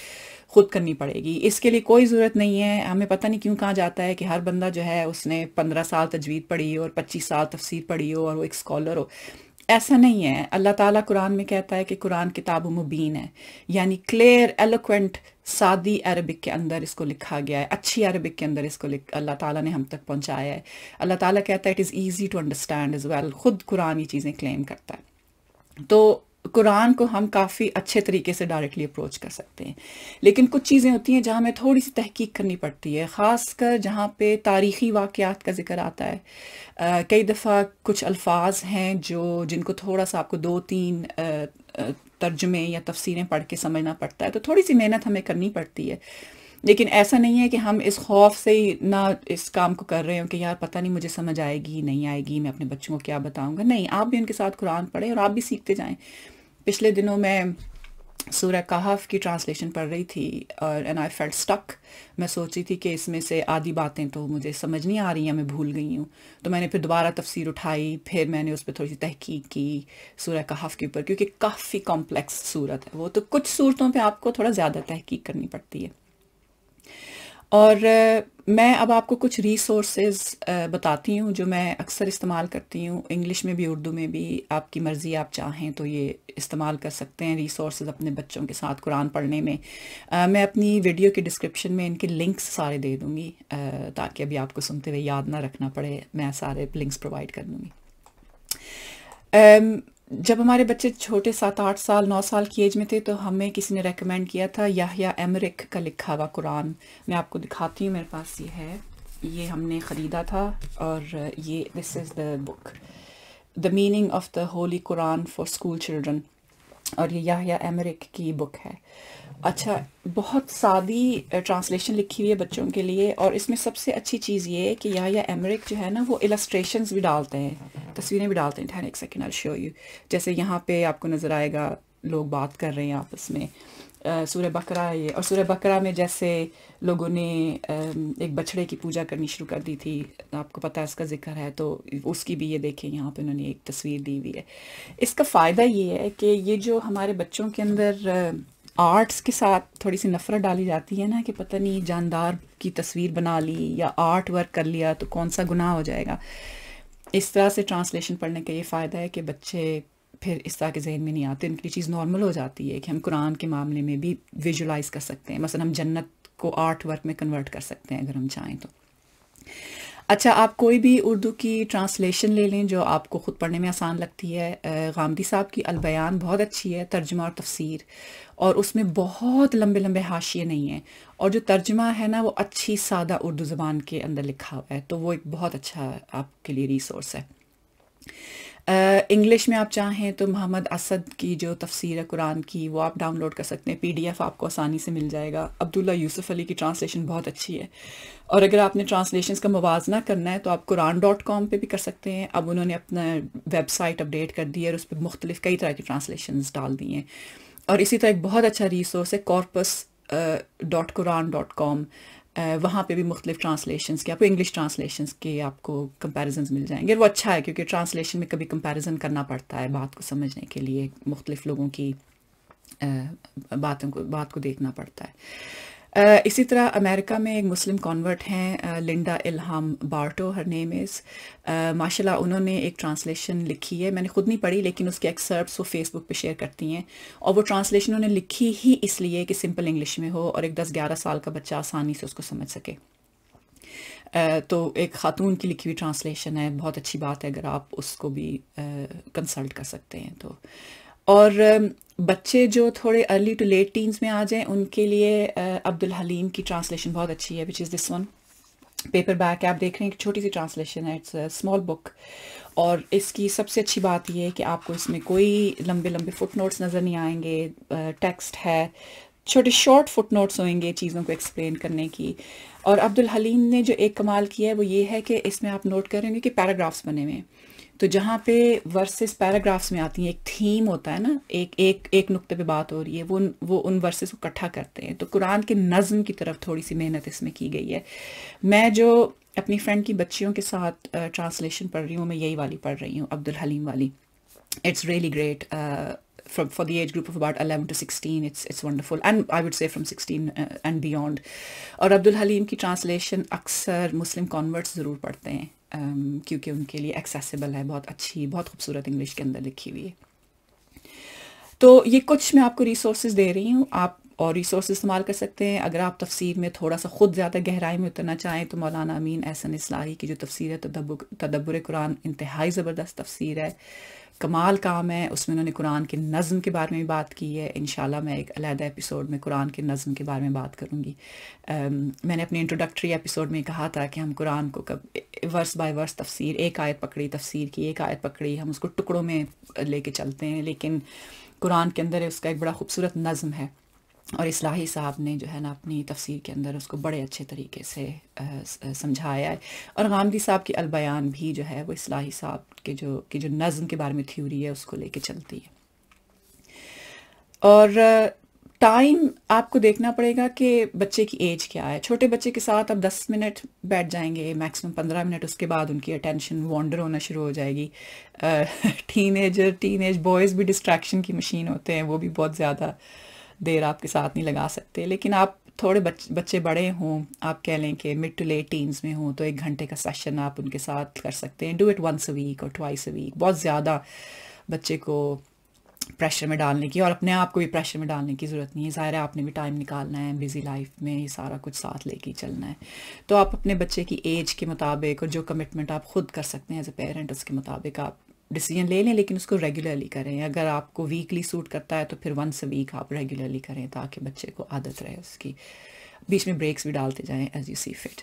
खुद करनी पड़ेगी इसके लिए कोई ज़रूरत नहीं है हमें पता नहीं क्यों कहा जाता है कि हर बंदा जो है उसने पंद्रह साल तजवीज़ पढ़ी हो और पच्चीस साल तफसीर पढ़ी हो और वो एक स्कॉलर हो ऐसा नहीं है अल्लाह ताला कुरान में कहता है कि कुरान किताब मुबीन है यानी क्लियर एलोक्वेंट सादी अरबिक के अंदर इसको लिखा गया है अच्छी अरबिक के अंदर इसको अल्लाह ताला ने हम तक पहुंचाया है अल्लाह ताला कहता है it is easy to understand is well ख़ुद कुरान ये चीज़ें क्लेम करता है तो कुरान को हम काफ़ी अच्छे तरीके से डायरेक्टली अप्रोच कर सकते हैं लेकिन कुछ चीज़ें होती हैं जहाँ हमें थोड़ी सी तहकीक करनी पड़ती है ख़ास कर जहाँ पे तारीख़ी वाक़ात का जिक्र आता है आ, कई दफ़ा कुछ अल्फाज हैं जो जिनको थोड़ा सा आपको दो तीन तर्जमे या तफसीरें पढ़ के समझना पड़ता है तो थोड़ी सी मेहनत हमें करनी पड़ती है लेकिन ऐसा नहीं है कि हम इस खौफ से ही ना इस काम को कर रहे हो कि यार पता नहीं मुझे समझ आएगी नहीं आएगी मैं अपने बच्चों को क्या बताऊंगा नहीं आप भी उनके साथ कुरान पढ़ें और आप भी सीखते जाएं पिछले दिनों मैं सूर्य कहाफ की ट्रांसलेशन पढ़ रही थी और एंड आई फेल्ट स्टक मैं सोची थी कि इसमें से आधी बातें तो मुझे समझ नहीं आ रही हैं मैं भूल गई हूँ तो मैंने फिर दोबारा तफसीर उठाई फिर मैंने उस पर थोड़ी सी तहकीक की सूर्य कहाफ के ऊपर क्योंकि काफ़ी कॉम्प्लेक्स सूरत है वो तो कुछ सूरतों पर आपको थोड़ा ज़्यादा तहकीक करनी पड़ती है और मैं अब आपको कुछ रिसोर्सेज बताती हूँ जो मैं अक्सर इस्तेमाल करती हूँ इंग्लिश में भी उर्दू में भी आपकी मर्ज़ी आप चाहें तो ये इस्तेमाल कर सकते हैं रिसोर्सेज अपने बच्चों के साथ कुरान पढ़ने में आ, मैं अपनी वीडियो के डिस्क्रिप्शन में इनके लिंक्स सारे दे दूँगी ताकि अभी आपको सुनते हुए याद ना रखना पड़े मैं सारे लिंक्स प्रोवाइड कर दूँगी जब हमारे बच्चे छोटे सात आठ साल नौ साल की एज में थे तो हमें किसी ने रेकमेंड किया था याहिया एमरिक का लिखा हुआ कुरान मैं आपको दिखाती हूँ मेरे पास ये है ये हमने ख़रीदा था और ये this is the book the meaning of the holy Quran for school children और ये याहिया एमरिक की बुक है अच्छा बहुत सादी ट्रांसलेशन लिखी हुई है बच्चों के लिए और इसमें सबसे अच्छी चीज़ ये है कि या या एमरिक जो है ना वो इलस्ट्रेशन भी डालते हैं तस्वीरें भी डालते हैं ठहरे एक सेकेंड आई शो यू जैसे यहाँ पे आपको नज़र आएगा लोग बात कर रहे हैं आपस में सूर्य बकरा ये और सूर्य बकरा में जैसे लोगों ने एक बछड़े की पूजा करनी शुरू कर दी थी आपको पता है इसका जिक्र है तो उसकी भी ये देखें यहाँ पे उन्होंने एक तस्वीर दी हुई है इसका फ़ायदा ये है कि ये जो हमारे बच्चों के अंदर आर्ट्स के साथ थोड़ी सी नफरत डाली जाती है ना कि पता नहीं जानदार की तस्वीर बना ली या आर्ट वर्क कर लिया तो कौन सा गुनाह हो जाएगा इस तरह से ट्रांसलेशन पढ़ने का ये फ़ायदा है कि बच्चे फिर इस तरह के जहन में नहीं आते उनकी चीज़ नॉर्मल हो जाती है कि हम कुरान के मामले में भी विजुलाइज कर सकते हैं मसलन हम जन्नत को आर्ट वर्क में कन्वर्ट कर सकते हैं अगर हम चाहें तो अच्छा आप कोई भी उर्दू की ट्रांसलेशन ले लें जो आपको ख़ुद पढ़ने में आसान लगती है गांधी साहब की अलबयान बहुत अच्छी है तर्जमा और तफसीर और उसमें बहुत लंबे लंबे हाशिए नहीं हैं और जो तर्जमा है ना वो अच्छी सादा उर्दू ज़बान के अंदर लिखा हुआ है तो वो एक बहुत अच्छा आपके लिए रिसोर्स है इंग्लिश में आप चाहें तो मोहम्मद असद की जो तफसीर है कुरान की वो आप डाउनलोड कर सकते हैं पीडीएफ आपको आसानी से मिल जाएगा अब्दुल्ला यूसुफ अली की ट्रांसलेशन बहुत अच्छी है और अगर आपने ट्रांसलेशन का मुवजना करना है तो आप कुरान डॉट कॉम पर भी कर सकते हैं अब उन्होंने अपना वेबसाइट अपडेट कर दी है और उस पर मुख्तलिफ कई तरह की ट्रांसलेशन डाल दी हैं और इसी तरह एक बहुत अच्छा रिसोर्स है corpus dot Quran dot com वहाँ पे भी मुख्तलिफ ट्रांसलेशन के आपको इंग्लिश ट्रांसलेशन के आपको कंपेरिजन मिल जाएंगे वो अच्छा है क्योंकि ट्रांसलेशन में कभी कंपेरिजन करना पड़ता है बात को समझने के लिए मुख्तलिफ लोगों की बातों को बात को देखना पड़ता है इसी तरह अमेरिका में एक मुस्लिम कॉन्वर्ट हैं Linda Ilham Barto her name is माशाल्लाह उन्होंने एक ट्रांसलेशन लिखी है मैंने खुद नहीं पढ़ी लेकिन उसके एक्सर्प्स वो फेसबुक पे शेयर करती हैं और वो ट्रांसलेशन उन्होंने लिखी ही इसलिए कि सिंपल इंग्लिश में हो और एक दस ग्यारह साल का बच्चा आसानी से उसको समझ सके तो एक ख़ातून की लिखी हुई ट्रांसलेशन है बहुत अच्छी बात है अगर आप उसको भी कंसल्ट कर सकते हैं तो और बच्चे जो थोड़े अर्ली टू लेट टीन्स में आ जाएं उनके लिए अब्दुल हलीम की ट्रांसलेशन बहुत अच्छी है which is this one paper back आप देख रहे हैं छोटी सी ट्रांसलेशन है इट्स स्मॉल बुक और इसकी सबसे अच्छी बात यह है कि आपको इसमें कोई लंबे लंबे फुट नोट्स नज़र नहीं आएंगे टेक्स्ट है छोटे शॉर्ट फुट नोट्स होंगे चीज़ों को एक्सप्लेन करने की और अब्दुल हलीम ने जो एक कमाल किया है वो ये है कि इसमें आप नोट करेंगे कि पैराग्राफ्स बने हुए हैं तो जहाँ पे वर्सेस पैराग्राफ्स में आती हैं एक थीम होता है ना एक एक एक नुक्ते पे बात हो रही है वो वो उन वर्सेस को इकट्ठा करते हैं तो कुरान के नज़म की तरफ थोड़ी सी मेहनत इसमें की गई है मैं जो अपनी फ्रेंड की बच्चियों के साथ ट्रांसलेशन पढ़ रही हूँ मैं यही वाली पढ़ रही हूँ अब्दुल हलीम वाली it's really great from for the age group of about eleven to sixteen it's it's wonderful and I would say from sixteen and beyond और अब्दुल हलीम की ट्रांसलेशन अक्सर मुस्लिम कॉन्वर्ट्स ज़रूर पढ़ते हैं क्योंकि उनके लिए एक्सेसिबल है बहुत अच्छी बहुत खूबसूरत इंग्लिश के अंदर लिखी हुई है तो ये कुछ मैं आपको रिसोर्सेज दे रही हूँ आप और रिसोर्स इस्तेमाल कर सकते हैं अगर आप तफसीर में थोड़ा सा ख़ुद ज़्यादा गहराई में उतरना चाहें तो मौलाना अमीन एहसन इसलाही की जो तफसीर है तदब्बर कुरान इंतहाई ज़बरदस्त तफसीर है कमाल काम है उसमें उन्होंने कुरान के नज़म के बारे में भी बात की है इन मैं एक अलहदा एपिसोड में कुरान के नज़म के बारे में बात करूँगी मैंने अपने इंट्रोडक्टरी एपिसोड में कहा था कि हम कुरान को कब वर्स बाय वर्स तफसीर एक आयत पकड़ी तफसीर की एक आयत पकड़ी हम उसको टुकड़ों में लेके चलते हैं लेकिन कुरान के अंदर उसका एक बड़ा खूबसूरत नज़म है और इस्लाही साहब ने जो है ना अपनी तफसीर के अंदर उसको बड़े अच्छे तरीके से समझाया है और गामदी साहब की अलबयान भी जो है वो इस्लाही साहब के जो की जो नज़म के बारे में थ्योरी है उसको लेके चलती है और टाइम आपको देखना पड़ेगा कि बच्चे की एज क्या है छोटे बच्चे के साथ आप 10 मिनट बैठ जाएंगे मैक्सिमम 15 मिनट उसके बाद उनकी अटेंशन वॉन्डर होना शुरू हो जाएगी teenager teenage boys भी डिस्ट्रैक्शन की मशीन होते हैं वो भी बहुत ज़्यादा देर आपके साथ नहीं लगा सकते लेकिन आप थोड़े बच, बच्चे बड़े हों आप कह लें कि मिड टू लेट टीन्स में हों तो एक घंटे का सेशन आप उनके साथ कर सकते हैं do it once a week और ट्वाइस अ वीक बहुत ज़्यादा बच्चे को प्रेशर में डालने की और अपने आप को भी प्रेशर में डालने की ज़रूरत नहीं है ज़ाहिर है आपने भी टाइम निकालना है बिज़ी लाइफ में ये सारा कुछ साथ लेके चलना है तो आप अपने बच्चे की एज के मुताबिक और जो कमिटमेंट आप खुद कर सकते हैं एज ए पेरेंट उसके मुताबिक आप डिसीजन ले लें लेकिन उसको रेगुलरली करें अगर आपको वीकली सूट करता है तो फिर वंस अ वीक आप रेगुलरली करें ताकि बच्चे को आदत रहे उसकी बीच में ब्रेक्स भी डालते जाएं एज यू सी फिट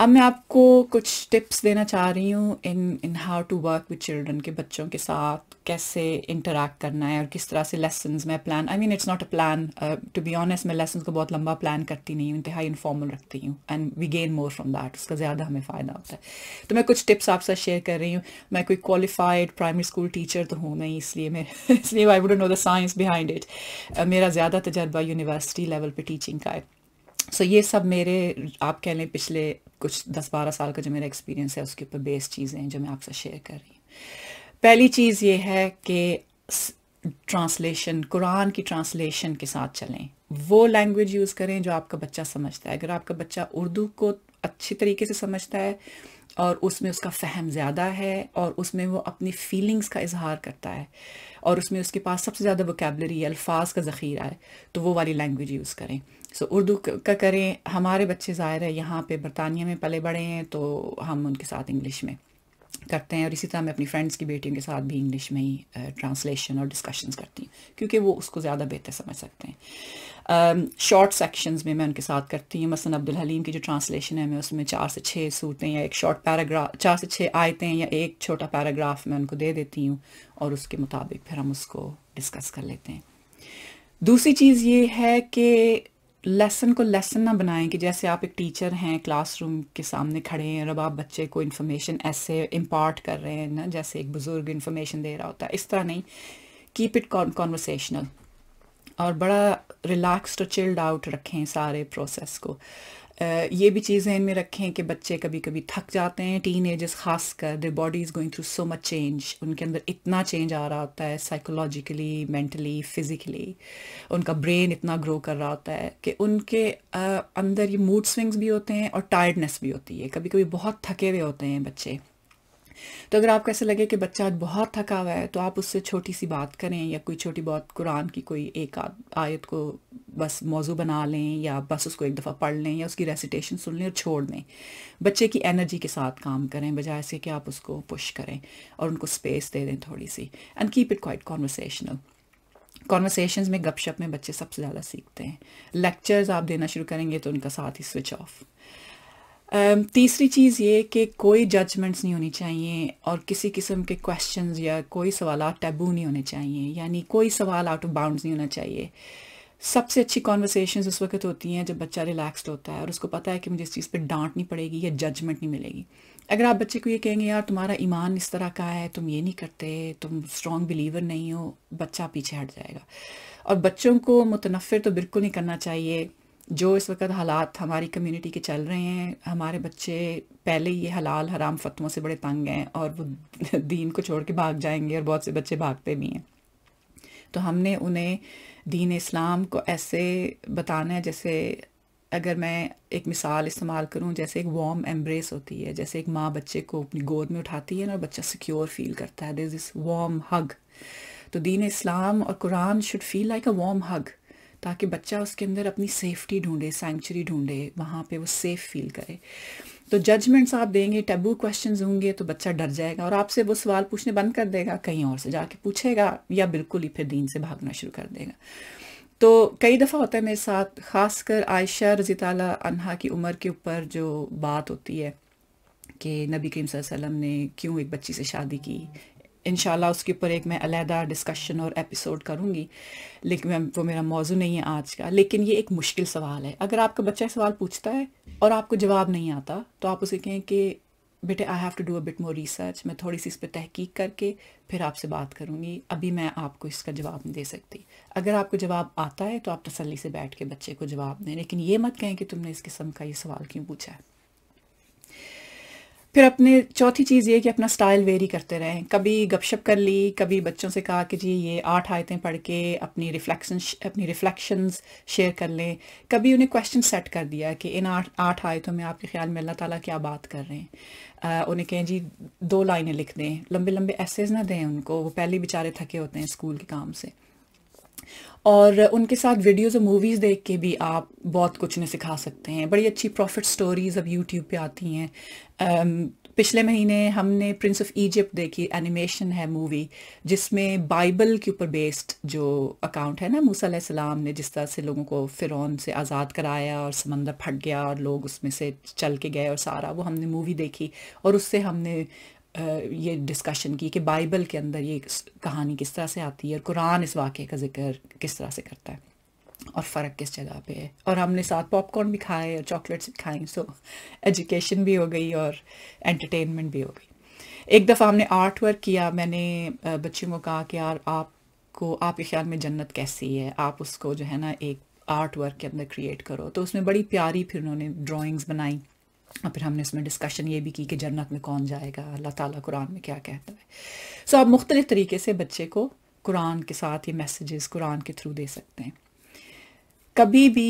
अब मैं आपको कुछ टिप्स देना चाह रही हूँ in in how to work with children के बच्चों के साथ कैसे इंटरेक्ट करना है और किस तरह से लेसन मैं plan I mean it's not a plan to be honest मैं लेसन को बहुत लंबा प्लान करती नहीं हूँ इंतहाई इनफॉर्मल रखती हूँ and we gain more from that उसका ज़्यादा हमें फ़ायदा होता है तो मैं कुछ टिप्स आपसे शेयर कर रही हूँ मैं कोई क्वालिफाइड प्राइमरी स्कूल टीचर तो हूँ नहीं इसलिए मैं इसलिए I would know the science behind it मेरा ज़्यादा तजर्बा यूनिवर्सिटी लेवल पर टीचिंग का है सो so, ये सब मेरे आप कह लें पिछले कुछ दस बारह साल का जो मेरा एक्सपीरियंस है उसके ऊपर बेस्ड चीज़ें हैं जो मैं आपसे शेयर कर रही हूँ पहली चीज़ ये है कि ट्रांसलेशन कुरान की ट्रांसलेशन के साथ चलें वो लैंग्वेज यूज़ करें जो आपका बच्चा समझता है अगर आपका बच्चा उर्दू को अच्छे तरीके से समझता है और उसमें उसका फहम ज़्यादा है और उसमें वो अपनी फीलिंग्स का इजहार करता है और उसमें उसके पास सबसे ज़्यादा वोकेबलरी है अल्फाज का ज़ख़ीरा है तो वो वाली लैंग्वेज यूज़ करें सो so, उर्दू का करें हमारे बच्चे ज़ाहिर है यहाँ पे बरतानिया में पले बड़े हैं तो हम उनके साथ इंग्लिश में करते हैं और इसी तरह मैं अपनी फ्रेंड्स की बेटियों के साथ भी इंग्लिश में ही ट्रांसलेशन और डिस्कशंस करती हूँ क्योंकि वो उसको ज़्यादा बेहतर समझ सकते हैं शॉर्ट सेक्शंस में मैं उनके साथ करती हूँ मसन अब्दुल हलीम की जो ट्रांसलेशन है मैं उसमें चार से छः सूटें या एक शॉर्ट पैराग्राफ चार से छः आयतें या एक छोटा पैराग्राफ मैं उनको दे देती हूँ और उसके मुताबिक फिर हम उसको डिस्कस कर लेते हैं दूसरी चीज़ ये है कि लेसन को लेसन ना बनाएं कि जैसे आप एक टीचर हैं क्लासरूम के सामने खड़े हैं और अब आप बच्चे को इन्फॉर्मेशन ऐसे इम्पार्ट कर रहे हैं ना जैसे एक बुज़ुर्ग इन्फॉर्मेशन दे रहा होता है इस तरह नहीं कीप इट कॉन्वर्सेशनल और बड़ा रिलैक्स्ड और चिल्ड आउट रखें सारे प्रोसेस को ये भी चीज़ जहन में रखें कि बच्चे कभी कभी थक जाते हैं टीन एजर्स ख़ास कर their body is going through so much change उनके अंदर इतना चेंज आ रहा होता है साइकोलॉजिकली मेंटली फिज़िकली उनका ब्रेन इतना ग्रो कर रहा होता है कि उनके अंदर ये मूड स्विंग्स भी होते हैं और टायर्डनेस भी होती है कभी कभी बहुत थके हुए होते हैं बच्चे तो अगर आपको ऐसा लगे कि बच्चा आज बहुत थका हुआ है तो आप उससे छोटी सी बात करें या कोई छोटी बहुत कुरान की कोई एक आयत को बस मौजू बना लें या बस उसको एक दफ़ा पढ़ लें या उसकी रेसिटेशन सुन लें और छोड़ दें बच्चे की एनर्जी के साथ काम करें बजाय से कि आप उसको पुश करें और उनको स्पेस दे दें थोड़ी सी and keep it quite conversational conversation में गपशप में बच्चे सबसे ज़्यादा सीखते हैं लेक्चर्स आप देना शुरू करेंगे तो उनका साथ ही स्विच ऑफ Um, तीसरी चीज़ ये कि कोई जजमेंट्स नहीं होनी चाहिए और किसी किस्म के क्वेश्चंस या कोई सवाल टैबू नहीं होने चाहिए यानी कोई सवाल आउट ऑफ बाउंड्स नहीं होना चाहिए सबसे अच्छी कॉन्वर्सेशन उस वक्त होती हैं जब बच्चा रिलैक्सड होता है और उसको पता है कि मुझे इस चीज़ पर डांट नहीं पड़ेगी या जजमेंट नहीं मिलेगी अगर आप बच्चे को ये कहेंगे यार तुम्हारा ईमान इस तरह का है तुम ये नहीं करते तुम स्ट्रॉन्ग बिलीवर नहीं हो बच्चा पीछे हट जाएगा और बच्चों को मुतनफ़र तो बिल्कुल नहीं करना चाहिए जो इस वक्त हालात हमारी कम्युनिटी के चल रहे हैं हमारे बच्चे पहले ये हलाल हराम फतवों से बड़े तंग हैं और वो दीन को छोड़ के भाग जाएंगे और बहुत से बच्चे भागते भी हैं तो हमने उन्हें दीन इस्लाम को ऐसे बताना है जैसे अगर मैं एक मिसाल इस्तेमाल करूं जैसे एक वार्म एम्ब्रेस होती है जैसे एक माँ बच्चे को अपनी गोद में उठाती है और बच्चा सिक्योर फील करता है दिस इज़ वार्म हग तो दीन इस्लाम और कुरान should feel like a warm hug ताकि बच्चा उसके अंदर अपनी सेफ्टी ढूंढे सेंचुरी ढूंढे वहाँ पे वो सेफ़ फील करे तो जजमेंट्स आप देंगे टैबू क्वेश्चन होंगे तो बच्चा डर जाएगा और आपसे वो सवाल पूछने बंद कर देगा कहीं और से जाके पूछेगा या बिल्कुल ही फिर दीन से भागना शुरू कर देगा तो कई दफ़ा होता है मेरे साथ ख़ासकर आयशा रजी तला की उम्र के ऊपर जो बात होती है कि नबी करीम वसल्लम ने क्यों एक बच्ची से शादी की इन उसके ऊपर एक मैं अलहदा डिस्कशन और एपिसोड करूँगी लेकिन वो मेरा मौजू नहीं है आज का लेकिन ये एक मुश्किल सवाल है अगर आपका बच्चा सवाल पूछता है और आपको जवाब नहीं आता तो आप उसे कहें कि बेटे I have to do a bit more research मैं थोड़ी सी इस पर तहकीक करके फिर आपसे बात करूँगी अभी मैं आपको इसका जवाब नहीं दे सकती अगर आपको जवाब आता है तो आप तसली से बैठ के बच्चे को जवाब दें लेकिन ये मत कहें कि तुमने इस किस्म का ये सवाल क्यों पूछा है फिर अपने चौथी चीज़ ये कि अपना स्टाइल वेरी करते रहें कभी गपशप कर ली कभी बच्चों से कहा कि जी ये आठ आयतें पढ़ के अपनी रिफ्लेक्शन अपनी रिफ्लेक्शंस शेयर कर लें कभी उन्हें क्वेश्चन सेट कर दिया कि इन आठ आठ आयतों में आपके ख्याल में अल्लाह ताला क्या बात कर रहे हैं उन्हें कहें जी दो लाइनें लिख दें लंबे लंबे एसेज ना दें उनको वो पहले बेचारे थके होते हैं स्कूल के काम से और उनके साथ वीडियोस और मूवीज़ देख के भी आप बहुत कुछ ने सिखा सकते हैं बड़ी अच्छी प्रॉफिट स्टोरीज़ अब यूट्यूब पे आती हैं um, पिछले महीने हमने प्रिंस ऑफ इजिप्ट देखी एनिमेशन है मूवी जिसमें बाइबल के ऊपर बेस्ड जो अकाउंट है ना मूसा सलाम ने जिस तरह से लोगों को फ़िरौन से आज़ाद कराया और समंदर फट गया और लोग उसमें से चल के गए और सारा वो हमने मूवी देखी और उससे हमने ये डिस्कशन की कि बाइबल के अंदर ये कहानी किस तरह से आती है और कुरान इस वाक़े का जिक्र किस तरह से करता है और फ़र्क किस जगह पे है और हमने साथ पॉपकॉर्न भी खाए और चॉकलेट्स भी खाएं सो एजुकेशन भी हो गई और एंटरटेनमेंट भी हो गई एक दफ़ा हमने आर्ट वर्क किया मैंने बच्चों को कहा कि यार आपको आपके ख्याल में जन्नत कैसी है आप उसको जो है ना एक आर्ट वर्क के अंदर क्रिएट करो तो उसमें बड़ी प्यारी फिर उन्होंने ड्राइंग्स बनाई और फिर हमने इसमें डिस्कशन ये भी की कि जन्नत में कौन जाएगा अल्लाह ताला कुरान में क्या कहता है सो so, आप मुख्तलिफ़ तरीके से बच्चे को कुरान के साथ ये मैसेजेस कुरान के थ्रू दे सकते हैं कभी भी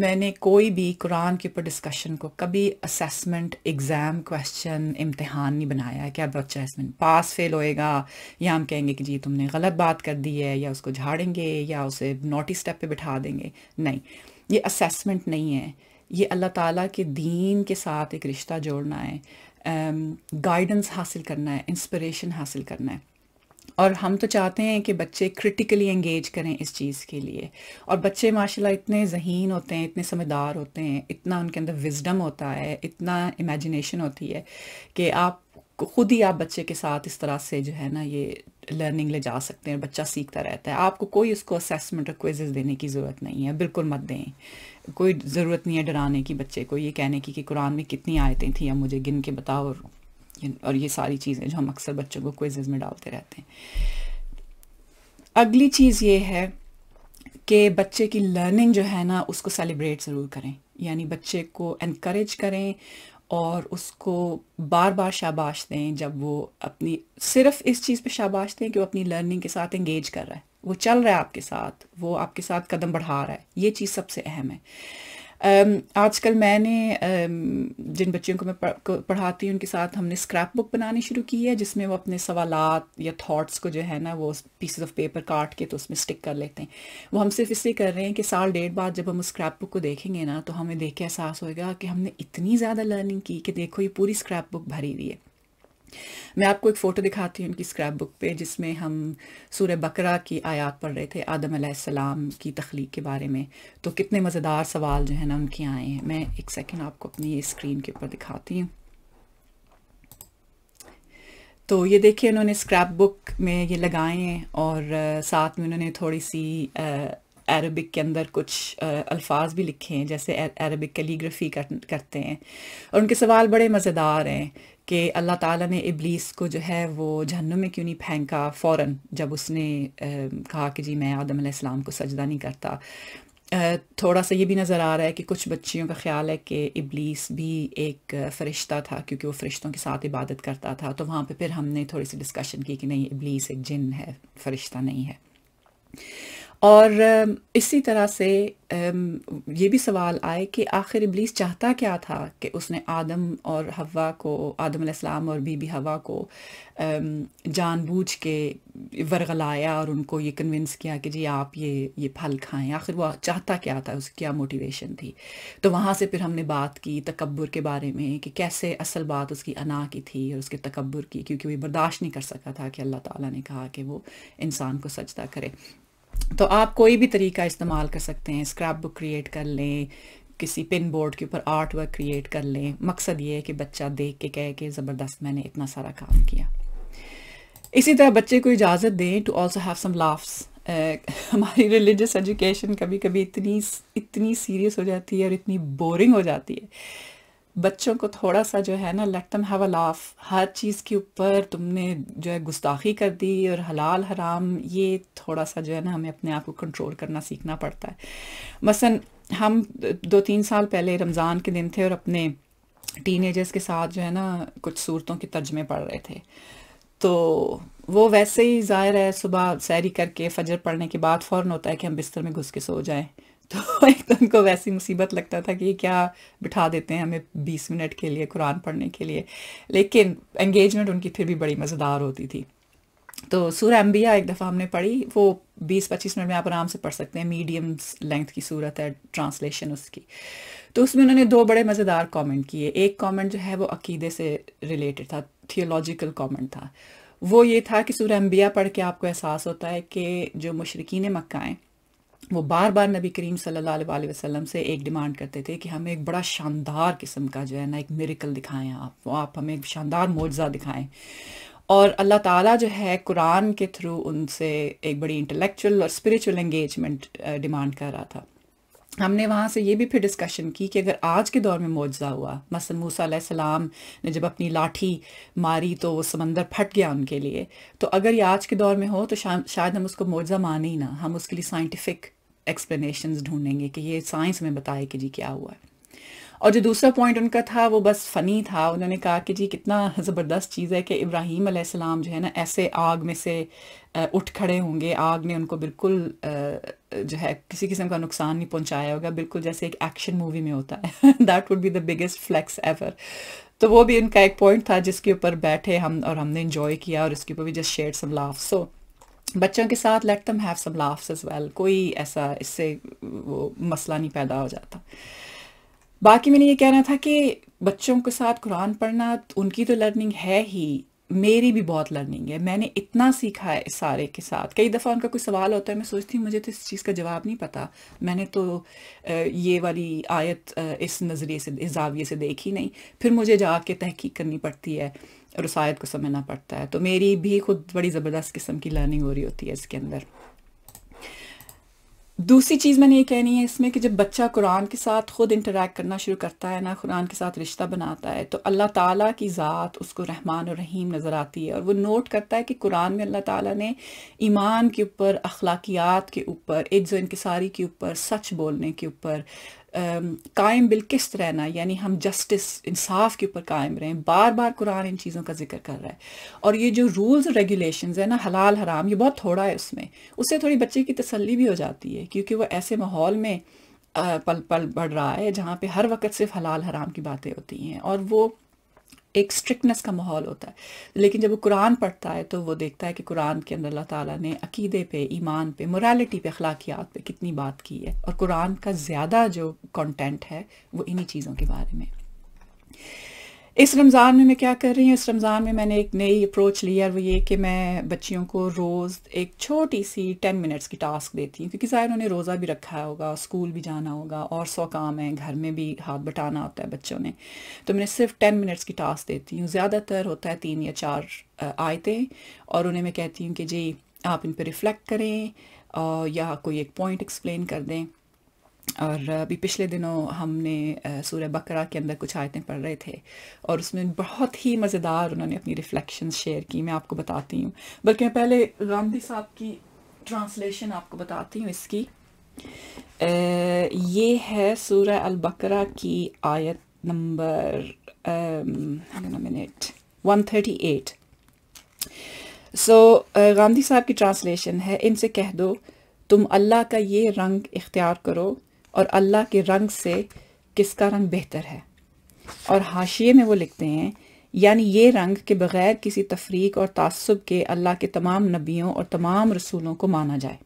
मैंने कोई भी कुरान के ऊपर डिस्कशन को कभी असेसमेंट एग्ज़ाम क्वेश्चन इम्तहान नहीं बनाया है कि अब बच्चा इसमें पास फेल होएगा या हम कहेंगे कि जी तुमने गलत बात कर दी है या उसको झाड़ेंगे या उसे नोटिस स्टेप पे बिठा देंगे नहीं ये असेसमेंट नहीं है ये अल्लाह ताला के दीन के साथ एक रिश्ता जोड़ना है गाइडेंस um, हासिल करना है इंस्पिरेशन हासिल करना है और हम तो चाहते हैं कि बच्चे क्रिटिकली एंगेज करें इस चीज़ के लिए और बच्चे माशाल्लाह इतने जहीन होते हैं इतने समझदार होते हैं इतना उनके अंदर विजडम होता है इतना इमेजिनेशन होती है कि आप खुद ही आप बच्चे के साथ इस तरह से जो है ना ये लर्निंग ले जा सकते हैं बच्चा सीखता रहता है आपको कोई उसको असेसमेंट और क्विजेज देने की ज़रूरत नहीं है बिल्कुल मत दें कोई ज़रूरत नहीं है डराने की बच्चे को ये कहने की कि कुरान में कितनी आयतें थी या मुझे गिन के बताओ और और ये सारी चीज़ें जो हम अक्सर बच्चों को क्विजेज में डालते रहते हैं अगली चीज़ ये है कि बच्चे की लर्निंग जो है ना उसको सेलिब्रेट ज़रूर करें यानी बच्चे को इनक्रेज करें और उसको बार बार शाबाश दें जब वो अपनी सिर्फ इस चीज़ पे शाबाश दें कि वो अपनी लर्निंग के साथ एंगेज कर रहा है वो चल रहा है आपके साथ वो आपके साथ कदम बढ़ा रहा है ये चीज़ सबसे अहम है आजकल मैंने जिन बच्चों को मैं पढ़ाती हूँ उनके साथ हमने स्क्रैप बुक बनानी शुरू की है जिसमें वो अपने सवाल या थाट्स को जो है ना वो पीसेस ऑफ पेपर काट के तो उसमें स्टिक कर लेते हैं वो हम सिर्फ इसलिए कर रहे हैं कि साल डेढ़ बाद जब हम उस स्क्रैप बुक को देखेंगे ना तो हमें देख के एहसास होगा कि हमने इतनी ज़्यादा लर्निंग की कि देखो ये पूरी स्क्रैप बुक भरी हुई है मैं आपको एक फ़ोटो दिखाती हूँ उनकी स्क्रैप बुक पे जिसमें हम सूर्य बकरा की आयात पढ़ रहे थे आदम सलाम की तख्लीक के बारे में तो कितने मज़ेदार सवाल जो है ना उनके आए हैं मैं एक सेकेंड आपको अपनी ये स्क्रीन के ऊपर दिखाती हूँ तो ये देखिए उन्होंने स्क्रैप बुक में ये लगाए हैं और साथ में उन्होंने थोड़ी सी आ, अरबिक के अंदर कुछ अल्फाज भी लिखे हैं जैसे अरबिक कैलीग्राफी कर, करते हैं और उनके सवाल बड़े मज़ेदार हैं कि अल्लाह ताला ने इबलीस को जो है वो जहन्नुम में क्यों नहीं फेंका फ़ौर जब उसने कहा कि जी मैं आदम इस्लाम को सजदा नहीं करता थोड़ा सा ये भी नज़र आ रहा है कि कुछ बच्चियों का ख्याल है कि इबलीस भी एक फ़रिश्ता था क्योंकि वो फ़रिश्तों के साथ इबादत करता था तो वहाँ पे फिर हमने थोड़ी सी डिस्कशन की कि नहीं इबलीस एक जिन है फ़रिश्ता नहीं है और इसी तरह से ये भी सवाल आए कि आखिर इब्लीस चाहता क्या था कि उसने आदम और हवा को आदम इस्लाम और बीबी हवा को जानबूझ के वरगलाया और उनको ये कन्विंस किया कि जी आप ये ये फल खाएं आखिर वो चाहता क्या था उसकी क्या मोटिवेशन थी तो वहाँ से फिर हमने बात की तकबर के बारे में कि कैसे असल बात उसकी अना की थी और उसके तकबर की क्योंकि वो बर्दाश्त नहीं कर सका था कि अल्लाह तला ने कहा कि वो इंसान को सजदा करे तो आप कोई भी तरीका इस्तेमाल कर सकते हैं स्क्रैप बुक क्रिएट कर लें किसी पिन बोर्ड के ऊपर आर्ट वर्क क्रिएट कर लें मकसद ये है कि बच्चा देख के कहे कि ज़बरदस्त मैंने इतना सारा काम किया इसी तरह बच्चे को इजाज़त दें to also have some laughs हमारी रिलीजियस एजुकेशन कभी कभी इतनी इतनी सीरियस हो जाती है और इतनी बोरिंग हो जाती है बच्चों को थोड़ा सा जो है ना late them have a laugh हर चीज़ के ऊपर तुमने जो है गुस्ताखी कर दी और हलाल हराम ये थोड़ा सा जो है ना हमें अपने आप को कंट्रोल करना सीखना पड़ता है मसलन हम दो तीन साल पहले रमज़ान के दिन थे और अपने टीनेजर्स के साथ जो है ना कुछ सूरतों के तर्जमे पढ़ रहे थे तो वो वैसे ही ज़ाहिर है सुबह सैरी करके फजर पढ़ने के बाद फ़ौर होता है कि हम बिस्तर में घुस के सो जाएं तो एकदम तो को वैसी मुसीबत लगता था कि ये क्या बिठा देते हैं हमें बीस मिनट के लिए कुरान पढ़ने के लिए लेकिन एंगेजमेंट उनकी फिर भी बड़ी मज़ेदार होती थी तो सूर अम्बिया एक दफ़ा हमने पढ़ी वो बीस पच्चीस मिनट में आप आराम से पढ़ सकते हैं मीडियम लेंथ की सूरत है ट्रांसलेशन उसकी तो उसमें उन्होंने दो बड़े मज़ेदार कमेंट किए एक कमेंट जो है वो अकीदे से रिलेटेड था थियोलॉजिकल कमेंट था वो ये था कि सूर अम्बिया पढ़ के आपको एहसास होता है कि जो मशरकिन मक्का हैं वो बार बार नबी करीम सल्लल्लाहु अलैहि वसल्लम से एक डिमांड करते थे कि हमें एक बड़ा शानदार किस्म का जो है ना एक मेरिकल दिखाएं आप आप हमें एक शानदार मुआवजा दिखाएं और अल्लाह ताला जो है कुरान के थ्रू उनसे एक बड़ी इंटेलेक्चुअल और स्पिरिचुअल एंगेजमेंट डिमांड कर रहा था हमने वहाँ से ये भी फिर डिस्कशन की कि अगर आज के दौर में मुआवजा हुआ मसल मूसा सलाम ने जब अपनी लाठी मारी तो वो समंदर फट गया उनके लिए तो अगर ये आज के दौर में हो तो शा, शायद हम उसको मुआवजा माने ही ना हम उसके लिए साइंटिफिक एक्सप्लेनेशंस ढूंढेंगे कि ये साइंस में बताए कि जी क्या हुआ है और जो दूसरा पॉइंट उनका था वो बस फ़नी था उन्होंने कहा कि जी कितना ज़बरदस्त चीज़ है कि इब्राहिम अलैहिस्सलाम जो है ना ऐसे आग में से उठ खड़े होंगे आग ने उनको बिल्कुल जो है किसी किस्म का नुकसान नहीं पहुंचाया होगा बिल्कुल जैसे एक एक्शन मूवी में होता है that would be the biggest flex ever तो वो भी उनका एक पॉइंट था जिसके ऊपर बैठे हम और हमने इन्जॉय किया और इसके ऊपर भी just share some laugh so बच्चों के साथ let them have some laughs as well कोई ऐसा इससे वो मसला नहीं पैदा हो जाता बाकी मैंने ये कहना था कि बच्चों के साथ कुरान पढ़ना उनकी तो लर्निंग है ही मेरी भी बहुत लर्निंग है मैंने इतना सीखा है सारे के साथ कई दफ़ा उनका कोई सवाल होता है मैं सोचती हूँ मुझे तो इस चीज़ का जवाब नहीं पता मैंने तो ये वाली आयत इस नज़रिए से इस जाविये से देखी नहीं फिर मुझे जाके तहकीक करनी पड़ती है और उस आयत को समझना पड़ता है तो मेरी भी खुद बड़ी ज़बरदस्त किस्म की लर्निंग हो रही होती है इसके अंदर दूसरी चीज़ मैंने ये कहनी है इसमें कि जब बच्चा कुरान के साथ ख़ुद इंटरेक्ट करना शुरू करता है ना कुरान के साथ रिश्ता बनाता है तो अल्लाह ताला की ज़ात उसको रहमान और रहीम नज़र आती है और वो नोट करता है कि कुरान में अल्लाह ताला ने ईमान के ऊपर अखलाकियात के ऊपर इज्ज़ इनकसारी के ऊपर सच बोलने के ऊपर कायम बिलकिस्त रहना यानी हम जस्टिस इंसाफ के ऊपर कायम रहें बार बार कुरान इन चीज़ों का जिक्र कर रहा है और ये जो रूल्स और रेगुलेशन है ना हलाल हराम ये बहुत थोड़ा है उसमें उससे थोड़ी बच्चे की तसल्ली भी हो जाती है क्योंकि वो ऐसे माहौल में पल पल बढ़ रहा है जहाँ पे हर वक्त सिर्फ हलाल हराम की बातें होती हैं और वो एक स्ट्रिक्टनेस का माहौल होता है लेकिन जब वो कुरान पढ़ता है तो वो देखता है कि कुरान के अंदर अल्लाह ताला ने अकीदे पे ईमान पे मोरालिटी पे अखलाकियात पे कितनी बात की है और कुरान का ज़्यादा जो कंटेंट है वो इन्हीं चीज़ों के बारे में इस रमज़ान में मैं क्या कर रही हूँ इस रमज़ान में मैंने एक नई अप्रोच ली है वो ये कि मैं बच्चियों को रोज़ एक छोटी सी टेन मिनट्स की टास्क देती हूँ क्योंकि ज़ाहिर उन्हें रोज़ा भी रखा होगा स्कूल भी जाना होगा और सौ काम है घर में भी हाथ बटाना होता है बच्चों ने तो मैंने सिर्फ टेन मिनट्स की टास्क देती हूँ ज़्यादातर होता है तीन या चार आयतें और उन्हें मैं कहती हूँ कि जी आप इन पर रिफ़्लेक्ट करें या कोई एक पॉइंट एक्सप्लेन कर दें और अभी पिछले दिनों हमने सूर्य बकरा के अंदर कुछ आयतें पढ़ रहे थे और उसमें बहुत ही मज़ेदार उन्होंने अपनी रिफ़्लेक्शन शेयर की मैं आपको बताती हूँ बल्कि मैं पहले गांधी साहब की ट्रांसलेशन आपको बताती हूँ इसकी आ, ये है सूर्य अल बकरा की आयत number minute one thirty eight so Gandhi साहब की ट्रांसलेशन है इनसे कह दो तुम अल्लाह का ये रंग इख्तियार करो और अल्लाह के रंग से किसका रंग बेहतर है और हाशिए में वो लिखते हैं यानी ये रंग के बग़ैर किसी तफरीक और तसब के अल्लाह के तमाम नबियों और तमाम रसूलों को माना जाए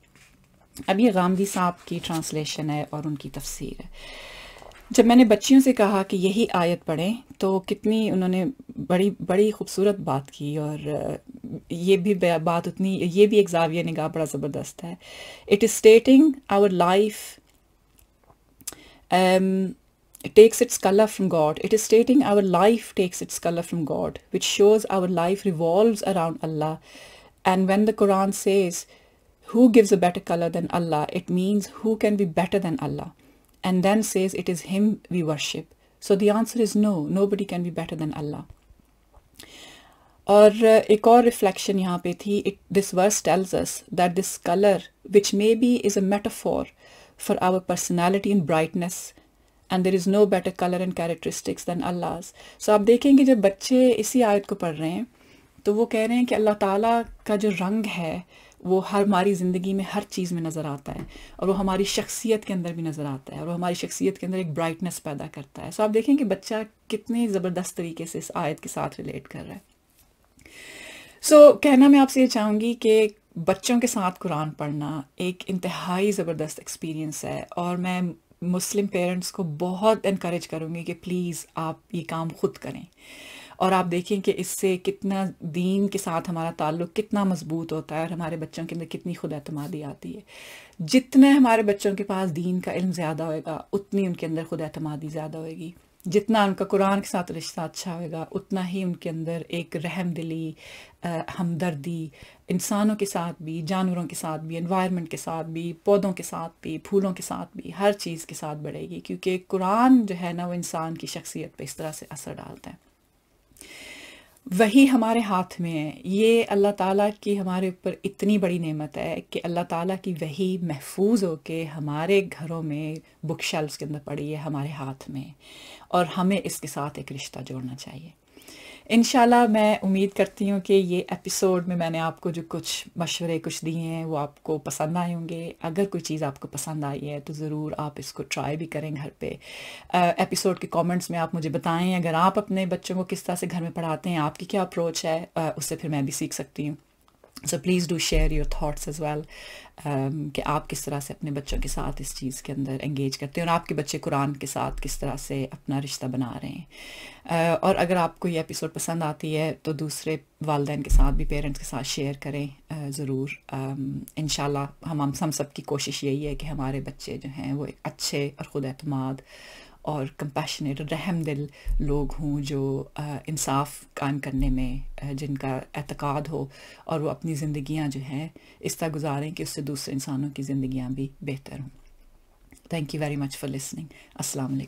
अब ये गांधी साहब की ट्रांसलेशन है और उनकी तफसीर है जब मैंने बच्चियों से कहा कि यही आयत पढ़ें तो कितनी उन्होंने बड़ी बड़ी खूबसूरत बात की और ये भी बात उतनी ये भी एक जाविया निगाह बड़ा ज़बरदस्त है it is stating our life um, it takes its color from God. It is stating our life takes its color from God, which shows our life revolves around Allah. And when the Quran says, who gives a better color than Allah, it means who can be better than Allah. And then says it is him we worship. So the answer is no, nobody can be better than Allah. Or a core reflection यहाँ This verse tells us that this color, which maybe is a metaphor. for our personality and brightness and there is no better colour and characteristics than अल्लाज so आप देखेंगे जब बच्चे इसी आयत को पढ़ रहे हैं तो वो कह रहे हैं कि अल्लाह ताला का जो रंग है वो हर हमारी ज़िंदगी में हर चीज़ में नज़र आता है और वो हमारी शख्सियत के अंदर भी नज़र आता है और वो हमारी शख्सियत के अंदर एक ब्राइटनेस पैदा करता है सो आप देखें कि बच्चा कितने ज़बरदस्त तरीके से इस आयत के साथ रिलेट कर रहा है सो so, कहना मैं आपसे ये चाहूँगी कि बच्चों के साथ कुरान पढ़ना एक इंतहाई ज़बरदस्त एक्सपीरियंस है और मैं मुस्लिम पेरेंट्स को बहुत इनक्रेज करूँगी कि प्लीज़ आप ये काम खुद करें और आप देखें कि इससे कितना दीन के साथ हमारा ताल्लुक कितना मजबूत होता है और हमारे बच्चों के अंदर कितनी खुद अतमादी आती है जितने हमारे बच्चों के पास दीन का इल्म ज़्यादा होएगा उतनी उनके अंदर खुद अतमादी ज़्यादा होएगी जितना उनका कुरान के साथ रिश्ता अच्छा होएगा उतना ही उनके अंदर एक रहम दिली हमदर्दी इंसानों के साथ भी जानवरों के साथ भी इन्वायरमेंट के साथ भी पौधों के साथ भी फूलों के साथ भी हर चीज़ के साथ बढ़ेगी क्योंकि कुरान जो है ना वो इंसान की शख्सियत पे इस तरह से असर डालता है वही हमारे हाथ में है ये अल्लाह ताला की हमारे ऊपर इतनी बड़ी नेमत है कि अल्लाह ताला की वही महफूज हो के हमारे घरों में बुक शेल्फ के अंदर पड़ी है हमारे हाथ में और हमें इसके साथ एक रिश्ता जोड़ना चाहिए इनशाला मैं उम्मीद करती हूँ कि ये एपिसोड में मैंने आपको जो कुछ मशवरे कुछ दिए हैं वो आपको पसंद आए होंगे अगर कोई चीज़ आपको पसंद आई है तो ज़रूर आप इसको ट्राई भी करें घर पे एपिसोड के कमेंट्स में आप मुझे बताएं अगर आप अपने बच्चों को किस तरह से घर में पढ़ाते हैं आपकी क्या अप्रोच है आ, उससे फिर मैं भी सीख सकती हूँ so please do share your thoughts as well कि आप किस तरह से अपने बच्चों के साथ इस चीज़ के अंदर एंगेज करते हैं और आपके बच्चे कुरान के साथ किस तरह से अपना रिश्ता बना रहे हैं uh, और अगर आपको ये एपिसोड पसंद आती है तो दूसरे वालदे के साथ भी पेरेंट्स के साथ शेयर करें uh, ज़रूर um, इन हम हम सब की कोशिश यही है कि हमारे बच्चे जो हैं वो अच्छे और ख़ुद अतमाद और कंपैशनेट और रहम दिल लोग हों जो इंसाफ कायम करने में जिनका एतक़ाद हो और वो अपनी ज़िंदियाँ जो हैं इस तरह गुजारें कि उससे दूसरे इंसानों की ज़िंदियाँ भी बेहतर हों thank you very much for listening अस्सलाम